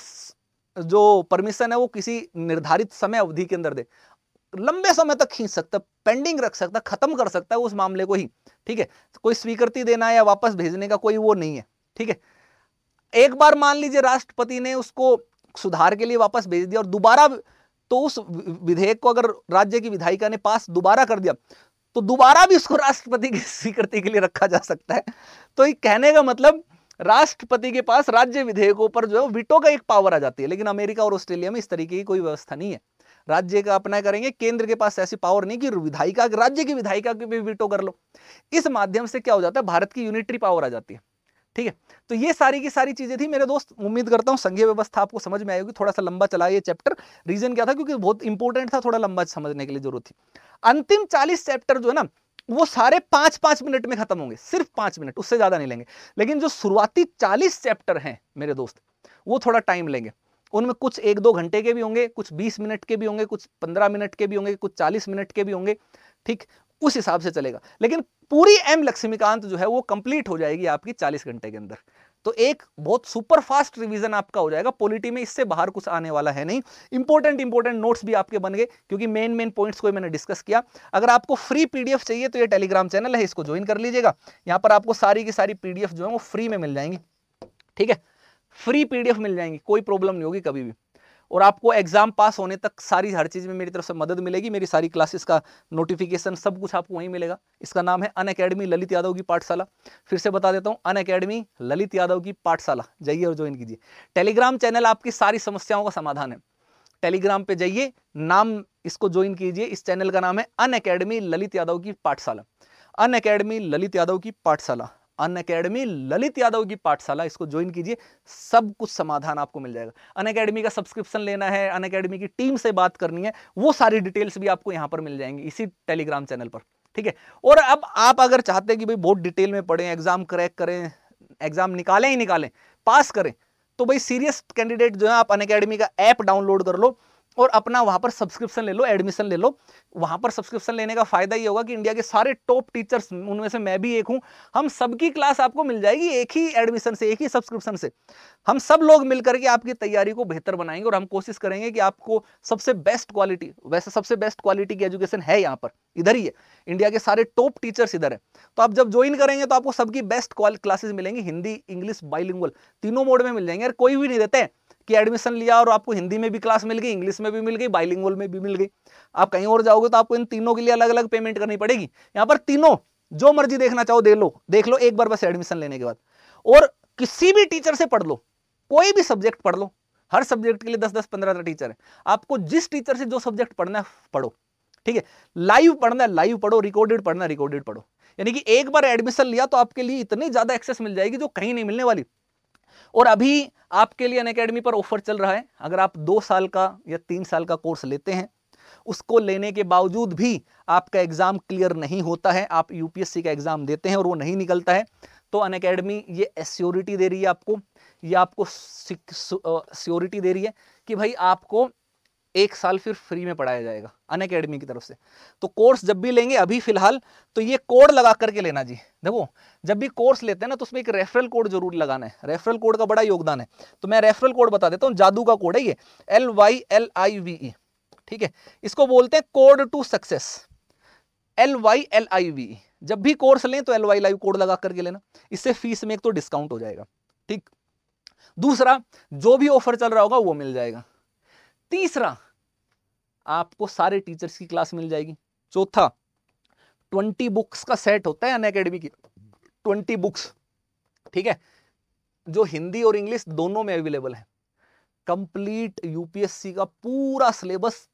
जो परमिशन है वो किसी निर्धारित समय अवधि के अंदर दे लंबे समय तक खींच सकता पेंडिंग रख सकता खत्म कर सकता है उस मामले को ही ठीक है कोई स्वीकृति देना या वापस भेजने का कोई वो नहीं है ठीक है एक बार मान लीजिए राष्ट्रपति ने उसको सुधार के लिए वापस भेज दिया और दोबारा तो उस विधेयक को अगर राज्य की विधायिका ने पास दोबारा कर दिया तो दोबारा भी उसको राष्ट्रपति की स्वीकृति के लिए रखा जा सकता है तो ये कहने का मतलब राष्ट्रपति के पास राज्य विधेयकों पर जो है वीटो का एक पावर आ जाती है लेकिन अमेरिका और ऑस्ट्रेलिया में इस तरीके की कोई व्यवस्था नहीं है राज्य का अपना करेंगे केंद्र के पास ऐसी पावर नहीं कि विधायिका राज्य की विधायिका की भी वीटो कर लो इस माध्यम से क्या हो जाता है भारत की यूनिटरी पावर आ जाती है ठीक है तो ये सारी की सारी चीजें थी मेरे दोस्त उम्मीद करता हूँ संघीय व्यवस्था आपको समझ में आएगी थोड़ा सा लंबा चला ये चैप्टर रीजन क्या था क्योंकि बहुत इंपॉर्टेंट था थोड़ा लंबा समझने के लिए जरूरत थी अंतिम चालीस चैप्टर जो है ना वो सारे पांच पांच मिनट में ख़त्म होंगे सिर्फ पांच मिनट उससे ज़्यादा नहीं लेंगे लेकिन जो शुरुआती चालीस चैप्टर हैं मेरे दोस्त वो थोड़ा टाइम लेंगे उनमें कुछ एक दो घंटे के भी होंगे कुछ बीस मिनट के भी होंगे कुछ पंद्रह मिनट के भी होंगे कुछ चालीस मिनट के भी होंगे ठीक उस हिसाब से चलेगा लेकिन पूरी एम लक्ष्मीकांत जो है वो कंप्लीट हो जाएगी आपकी चालीस घंटे के अंदर तो एक बहुत सुपर फास्ट रिवीजन आपका हो जाएगा पॉलिटी में इससे बाहर कुछ आने वाला है नहीं इंपॉर्टेंट इंपॉर्टेंट नोट्स भी आपके बन गए क्योंकि मेन मेन पॉइंट्स को मैंने डिस्कस किया अगर आपको फ्री पीडीएफ चाहिए तो ये टेलीग्राम चैनल है इसको ज्वाइन कर लीजिएगा यहां पर आपको सारी की सारी पीडीएफ जो है वो फ्री में मिल जाएंगी ठीक है फ्री पीडीएफ मिल जाएंगी कोई प्रॉब्लम नहीं होगी कभी भी और आपको एग्ज़ाम पास होने तक सारी हर चीज़ में मेरी तरफ से मदद मिलेगी मेरी सारी क्लासेस का नोटिफिकेशन सब कुछ आपको वहीं मिलेगा इसका नाम है अन अकेडमी ललित यादव की पाठशाला फिर से बता देता हूँ अन अकेडमी ललित यादव की पाठशाला जाइए और ज्वाइन कीजिए टेलीग्राम चैनल आपकी सारी समस्याओं का समाधान है टेलीग्राम पे जाइए नाम इसको ज्वाइन कीजिए इस चैनल का नाम है अन ललित यादव की पाठशाला अन अकेडमी ललित यादव की पाठशाला अन अकेडमी ललित यादव की पाठशाला इसको ज्वाइन कीजिए सब कुछ समाधान आपको मिल जाएगा अन अकेडमी का सब्सक्रिप्शन लेना है अन अकेडमी की टीम से बात करनी है वो सारी डिटेल्स भी आपको यहाँ पर मिल जाएंगी इसी टेलीग्राम चैनल पर ठीक है और अब आप अगर चाहते हैं कि भाई बहुत डिटेल में पढ़ें एग्जाम क्रैक करें एग्जाम निकालें ही निकालें पास करें तो भाई सीरियस कैंडिडेट जो है आप अन अकेडमी का ऐप डाउनलोड कर लो और अपना वहां पर सब्सक्रिप्शन ले लो एडमिशन ले लो वहां पर सब्सक्रिप्शन लेने का फ़ायदा ये होगा कि इंडिया के सारे टॉप टीचर्स उनमें से मैं भी एक हूं हम सबकी क्लास आपको मिल जाएगी एक ही एडमिशन से एक ही सब्सक्रिप्शन से हम सब लोग मिलकर के आपकी तैयारी को बेहतर बनाएंगे और हम कोशिश करेंगे कि आपको सबसे बेस्ट क्वालिटी वैसे सबसे बेस्ट क्वालिटी की एजुकेशन है यहाँ पर इधर ही है इंडिया के सारे टॉप टीचर्स इधर है तो आप जब ज्वाइन करेंगे तो आपको सबकी बेस्ट क्लासेस मिलेंगी हिंदी इंग्लिश बाइलिंगल तीनों मोड में मिल जाएंगे यार कोई भी नहीं देते हैं कि एडमिशन लिया और आपको हिंदी में भी क्लास मिल गई इंग्लिश में भी मिल गई बाइलिंग में भी मिल गई आप कहीं और जाओगे तो आपको इन तीनों के लिए अलग अलग पेमेंट करनी पड़ेगी यहाँ पर तीनों जो मर्जी देखना चाहो दे लो देख लो एक बार बस एडमिशन लेने के बाद और किसी भी टीचर से पढ़ लो कोई भी सब्जेक्ट पढ़ लो हर सब्जेक्ट के लिए दस दस पंद्रह पंद्रह टीचर है आपको जिस टीचर से जो सब्जेक्ट पढ़ना है पढ़ो ठीक है लाइव पढ़ना है लाइव पढ़ो रिकॉर्डेड पढ़ना रिकॉर्डेड पढ़ो यानी कि एक बार एडमिशन लिया तो आपके लिए इतनी ज़्यादा एक्सेस मिल जाएगी जो कहीं नहीं मिलने वाली और अभी आपके लिए अन अकेडमी पर ऑफर चल रहा है अगर आप दो साल का या तीन साल का कोर्स लेते हैं उसको लेने के बावजूद भी आपका एग्ज़ाम क्लियर नहीं होता है आप यूपीएससी का एग्ज़ाम देते हैं और वो नहीं निकलता है तो अन अकेडमी ये एस्योरिटी दे रही है आपको ये आपको स्योरिटी दे रही है कि भाई आपको एक साल फिर फ्री में पढ़ाया जाएगा अन अकेडमी की तरफ से तो कोर्स जब भी लेंगे अभी फिलहाल तो ये कोड लगा करके लेना जी देखो जब भी कोर्स लेते हैं ना तो उसमें एक रेफरल कोड जरूर लगाना है रेफरल कोड का बड़ा योगदान है तो मैं रेफरल कोड बता देता हूँ जादू का कोड है ये L Y L I V E ठीक है इसको बोलते हैं code to success L Y L I V E जब भी कोर्स लें तो एल वाई लाइव कोड लगा करके लेना इससे फीस में एक तो डिस्काउंट हो जाएगा ठीक दूसरा जो भी ऑफर चल रहा होगा वो मिल जाएगा तीसरा आपको सारे टीचर्स की क्लास मिल जाएगी चौथा ट्वेंटी बुक्स का सेट होता है अन अकेडमी की ट्वेंटी बुक्स ठीक है जो हिंदी और इंग्लिश दोनों में अवेलेबल है कंप्लीट यूपीएससी का पूरा सिलेबस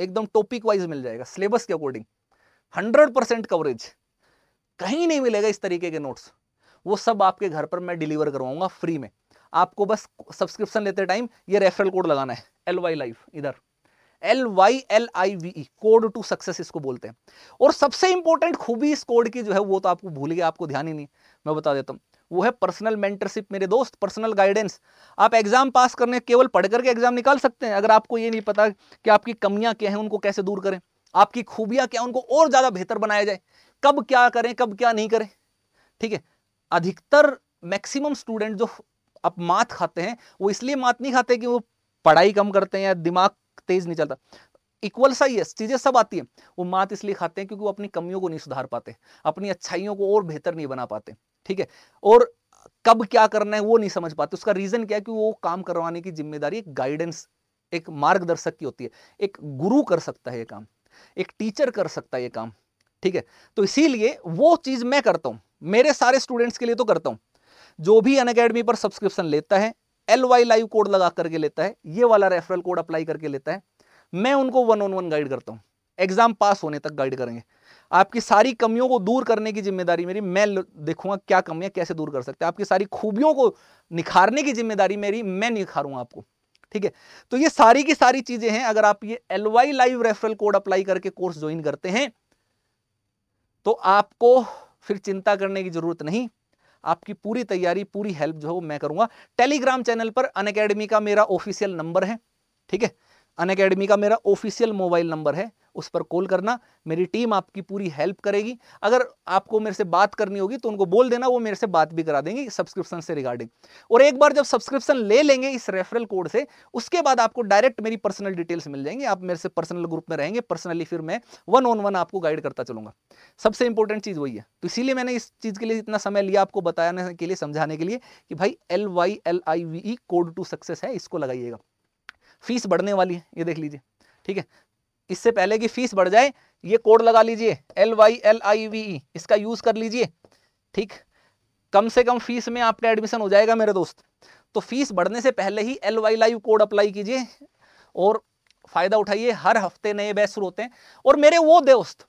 एकदम टॉपिक वाइज मिल जाएगा सिलेबस के अकॉर्डिंग हंड्रेड परसेंट कवरेज कहीं नहीं मिलेगा इस तरीके के नोट्स वो सब आपके घर पर मैं डिलीवर करवाऊंगा फ्री में आपको बस सब्सक्रिप्शन लेते टाइम ये रेफरल कोड लगाना है एल वाई लाइफ इधर L Y L I V E code to success इसको बोलते हैं और सबसे इंपॉर्टेंट खूबी इस कोड की जो है वो तो आपको भूल गया आपको ध्यान ही नहीं मैं बता देता हूँ वो है पर्सनल मेंटरशिप मेरे दोस्त पर्सनल गाइडेंस आप एग्जाम पास करने केवल पढ़ करके एग्जाम निकाल सकते हैं अगर आपको ये नहीं पता कि आपकी कमियां क्या हैं उनको कैसे दूर करें आपकी खूबियां क्या उनको और ज़्यादा बेहतर बनाया जाए कब क्या करें कब क्या नहीं करें ठीक है अधिकतर मैक्सिमम स्टूडेंट जो आप मात खाते हैं वो इसलिए मात नहीं खाते कि वो पढ़ाई कम करते हैं या दिमाग तेज नहीं चलता इक्वल सा ही है चीज़ें सब आती है वो मात इसलिए खाते हैं क्योंकि वो अपनी कमियों को नहीं सुधार पाते अपनी अच्छाइयों को और बेहतर नहीं बना पाते ठीक है और कब क्या करना है वो नहीं समझ पाते उसका रीज़न क्या है कि वो काम करवाने की जिम्मेदारी एक गाइडेंस एक मार्गदर्शक की होती है एक गुरु कर सकता है ये काम एक टीचर कर सकता है ये काम ठीक है तो इसीलिए वो चीज़ मैं करता हूं मेरे सारे स्टूडेंट्स के लिए तो करता हूं जो भी अन अकेडमी पर सब्सक्रिप्शन लेता है एल वाई लाइव कोड लगा करके लेता है ये वाला रेफरल कोड अप्लाई करके लेता है मैं उनको वन ऑन वन गाइड करता हूँ एग्जाम पास होने तक गाइड करेंगे आपकी सारी कमियों को दूर करने की जिम्मेदारी मेरी मैं देखूंगा क्या कमियां कैसे दूर कर सकते हैं आपकी सारी खूबियों को निखारने की जिम्मेदारी मेरी मैं निखारूंगा आपको ठीक है तो ये सारी की सारी चीजें हैं अगर आप ये L Y live referral code apply करके कोर्स ज्वाइन करते हैं तो आपको फिर चिंता करने की जरूरत नहीं आपकी पूरी तैयारी पूरी हेल्प जो है वो मैं करूंगा टेलीग्राम चैनल पर अन का मेरा ऑफिशियल नंबर है ठीक है अन अकेडमी का मेरा ऑफिशियल मोबाइल नंबर है उस पर कॉल करना मेरी टीम आपकी पूरी हेल्प करेगी अगर आपको मेरे से बात करनी होगी तो उनको बोल देना वो मेरे से बात भी करा देंगे सब्सक्रिप्शन से रिगार्डिंग और एक बार जब सब्सक्रिप्शन ले लेंगे इस रेफरल कोड से उसके बाद आपको डायरेक्ट मेरी पर्सनल डिटेल्स मिल जाएंगी आप मेरे से पर्सनल ग्रुप में रहेंगे पर्सनली फिर मैं वन ऑन वन आपको गाइड करता चलूंगा सबसे इंपॉर्टेंट चीज़ वही है तो इसीलिए मैंने इस चीज़ के लिए इतना समय लिया आपको बताने के लिए समझाने के लिए कि भाई L Y L I V E code to success है इसको लगाइएगा फीस बढ़ने वाली है ये देख लीजिए ठीक है इससे पहले कि फीस बढ़ जाए ये कोड लगा लीजिए L Y L I V E इसका यूज़ कर लीजिए ठीक कम से कम फीस में आपका एडमिशन हो जाएगा मेरे दोस्त तो फीस बढ़ने से पहले ही L Y live code apply कीजिए और फ़ायदा उठाइए हर हफ्ते नए बैच शुरू होते हैं और मेरे वो दोस्त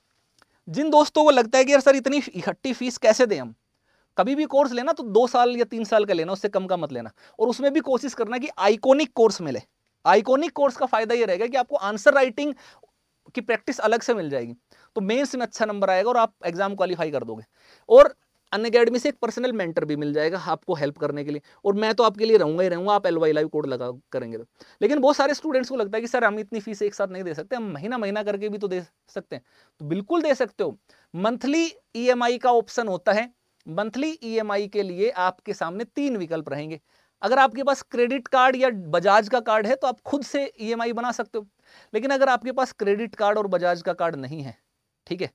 जिन दोस्तों को लगता है कि यार सर इतनी इकट्ठी फीस कैसे दें हम कभी भी कोर्स लेना तो दो साल या तीन साल का लेना उससे कम का मत लेना और उसमें भी कोशिश करना कि आइकॉनिक कोर्स मिले आइकोनिक कोर्स का फायदा ये रहेगा कि आपको आंसर राइटिंग की प्रैक्टिस अलग से मिल जाएगी तो मेंस में अच्छा नंबर आएगा और आप एग्जाम क्वालिफाई कर दोगे और अन अकेडमी से एक पर्सनल मेंटर भी मिल जाएगा आपको हेल्प करने के लिए और मैं तो आपके लिए रहूंगा ही रहूंगा आप एल वाई लाइव कोड लगा करेंगे तो लेकिन बहुत सारे स्टूडेंट्स को लगता है कि सर हम इतनी फीस एक साथ नहीं दे सकते हम महीना महीना करके भी तो दे सकते हैं तो बिल्कुल दे सकते हो मंथली ई e का ऑप्शन होता है मंथली ई e के लिए आपके सामने तीन विकल्प रहेंगे अगर आपके पास क्रेडिट कार्ड या बजाज का कार्ड है तो आप खुद से ई e बना सकते हो लेकिन अगर आपके पास क्रेडिट कार्ड और बजाज का कार्ड नहीं है ठीक है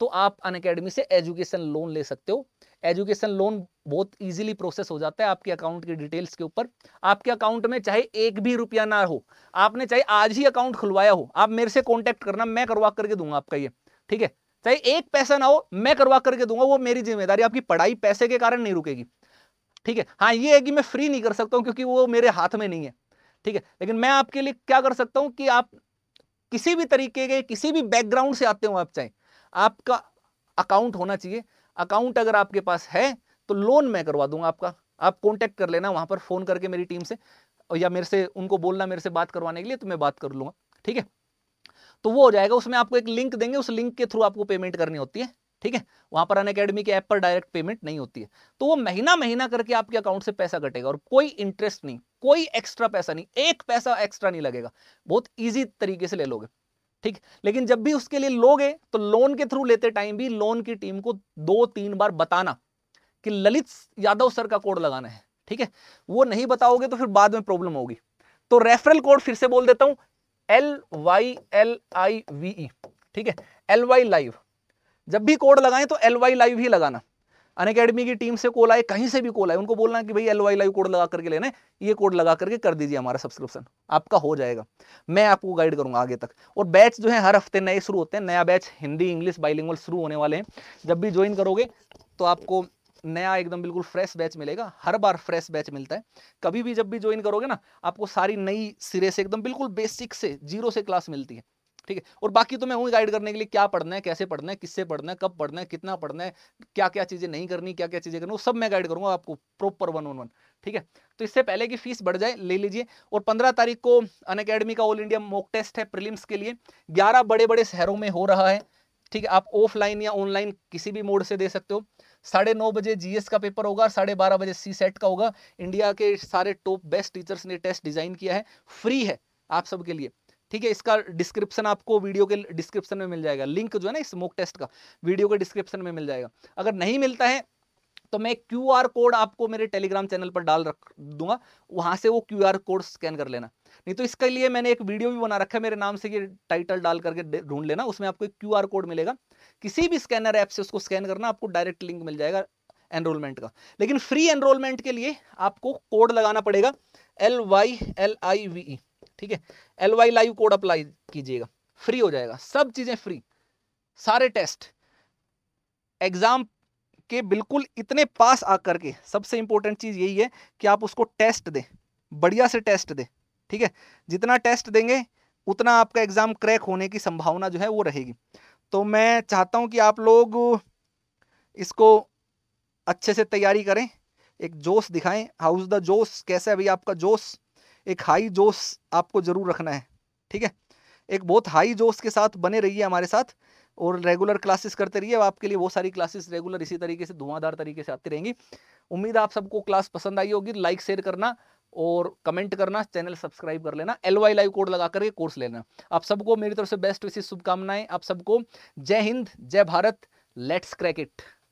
तो आप अन अकेडमी से एजुकेशन लोन ले सकते हो एजुकेशन लोन बहुत इजीली प्रोसेस हो जाता है आपके अकाउंट की डिटेल्स के ऊपर आपके अकाउंट में चाहे एक भी रुपया ना हो आपने चाहे आज ही अकाउंट खुलवाया हो आप मेरे से कॉन्टैक्ट करना मैं करवा करके दूंगा आपका ये ठीक है चाहे एक पैसा ना हो मैं करवा करके दूंगा वो मेरी जिम्मेदारी आपकी पढ़ाई पैसे के कारण नहीं रुकेगी ठीक है हाँ ये है कि मैं फ्री नहीं कर सकता हूँ क्योंकि वो मेरे हाथ में नहीं है ठीक है लेकिन मैं आपके लिए क्या कर सकता हूँ कि आप किसी भी तरीके के किसी भी बैकग्राउंड से आते हो आप चाहे आपका अकाउंट होना चाहिए अकाउंट अगर आपके पास है तो लोन मैं करवा दूंगा आपका आप कॉन्टैक्ट कर लेना वहाँ पर फ़ोन करके मेरी टीम से या मेरे से उनको बोलना मेरे से बात करवाने के लिए तो मैं बात कर लूँगा ठीक है तो वो हो जाएगा उसमें आपको एक लिंक देंगे उस लिंक के थ्रू आपको पेमेंट करनी होती है ठीक है वहां पर अन अकेडमी के ऐप पर डायरेक्ट पेमेंट नहीं होती है तो वो महीना महीना करके आपके अकाउंट से पैसा कटेगा और कोई इंटरेस्ट नहीं कोई एक्स्ट्रा पैसा नहीं एक पैसा एक्स्ट्रा नहीं लगेगा बहुत ईजी तरीके से ले लोगे ठीक लेकिन जब भी उसके लिए लोगे तो लोन के थ्रू लेते टाइम भी लोन की टीम को दो तीन बार बताना कि ललित यादव सर का कोड लगाना है ठीक है वो नहीं बताओगे तो फिर बाद में प्रॉब्लम होगी तो रेफरल कोड फिर से बोल देता हूं L Y L I V ठीक है एल वाई लाइव जब भी कोड लगाएं तो एल वाई लाइव ही लगाना अन अकेडमी की टीम से कॉल आए कहीं से भी कॉल आए उनको बोलना कि भाई एल वाई लाइव कोड लगा करके लेने ये कोड लगा करके कर दीजिए हमारा सब्सक्रिप्शन आपका हो जाएगा मैं आपको गाइड करूंगा आगे तक और बैच जो है हर हफ्ते नए शुरू होते हैं नया बैच हिंदी इंग्लिश बाइलिंग शुरू होने वाले हैं जब भी ज्वाइन करोगे तो आपको नया एकदम बिल्कुल फ्रेश बैच मिलेगा हर बार फ्रेश बैच मिलता है कभी भी जब भी ज्वाइन करोगे ना आपको सारी नई सिरे से एकदम बिल्कुल बेसिक से जीरो से क्लास मिलती है ठीक है और बाकी तो मैं हूँ गाइड करने के लिए क्या पढ़ना है कैसे पढ़ना है किससे पढ़ना है कब पढ़ना है कितना पढ़ना है क्या क्या चीज़ें नहीं करनी क्या क्या चीज़ें करनी वो सब मैं गाइड करूँगा आपको प्रॉपर वन ऑन वन ठीक है तो इससे पहले की फीस बढ़ जाए ले लीजिए और पंद्रह तारीख को अन का ऑल इंडिया मॉक टेस्ट है प्रिलिम्स के लिए ग्यारह बड़े बड़े शहरों में हो रहा है ठीक है आप ऑफलाइन या ऑनलाइन किसी भी मोड से दे सकते हो साढ़े नौ बजे जीएस का पेपर होगा साढ़े बारह बजे सी सेट का होगा इंडिया के सारे टॉप बेस्ट टीचर्स ने टेस्ट डिज़ाइन किया है फ्री है आप सबके लिए ठीक है इसका डिस्क्रिप्शन आपको वीडियो के डिस्क्रिप्शन में मिल जाएगा लिंक जो है ना इस मोक टेस्ट का वीडियो के डिस्क्रिप्शन में मिल जाएगा अगर नहीं मिलता है तो मैं क्यू आर कोड आपको मेरे टेलीग्राम चैनल पर डाल रख दूंगा वहां से वो क्यू आर कोड स्कैन कर लेना नहीं तो इसके लिए मैंने एक वीडियो भी बना रखा है मेरे नाम से ये टाइटल डाल करके ढूंढ लेना उसमें आपको एक क्यू आर कोड मिलेगा किसी भी स्कैनर ऐप से उसको स्कैन करना आपको डायरेक्ट लिंक मिल जाएगा एनरोलमेंट का लेकिन फ्री एनरोलमेंट के लिए आपको कोड लगाना पड़ेगा L Y L I V E ठीक है L Y live code apply कीजिएगा फ्री हो जाएगा सब चीज़ें फ्री सारे टेस्ट एग्ज़ाम के बिल्कुल इतने पास आकर के सबसे इंपॉर्टेंट चीज़ यही है कि आप उसको टेस्ट दें बढ़िया से टेस्ट दें ठीक है जितना टेस्ट देंगे उतना आपका एग्ज़ाम क्रैक होने की संभावना जो है वो रहेगी तो मैं चाहता हूं कि आप लोग इसको अच्छे से तैयारी करें एक जोश दिखाएं हाउस द जोश कैसे अभी आपका जोश एक हाई जोश आपको ज़रूर रखना है ठीक है एक बहुत हाई जोश के साथ बने रहिए हमारे साथ और रेगुलर क्लासेस करते रहिए आपके लिए वो सारी क्लासेस रेगुलर इसी तरीके से धुआंधार तरीके से आती रहेंगी उम्मीद आप सबको क्लास पसंद आई होगी लाइक शेयर करना और कमेंट करना चैनल सब्सक्राइब कर लेना एल वाई लाइव कोड लगा करके कोर्स लेना आप सबको मेरी तरफ से बेस्ट विशेष शुभकामनाएं आप सबको जय हिंद जय भारत लेट्स क्रैक इट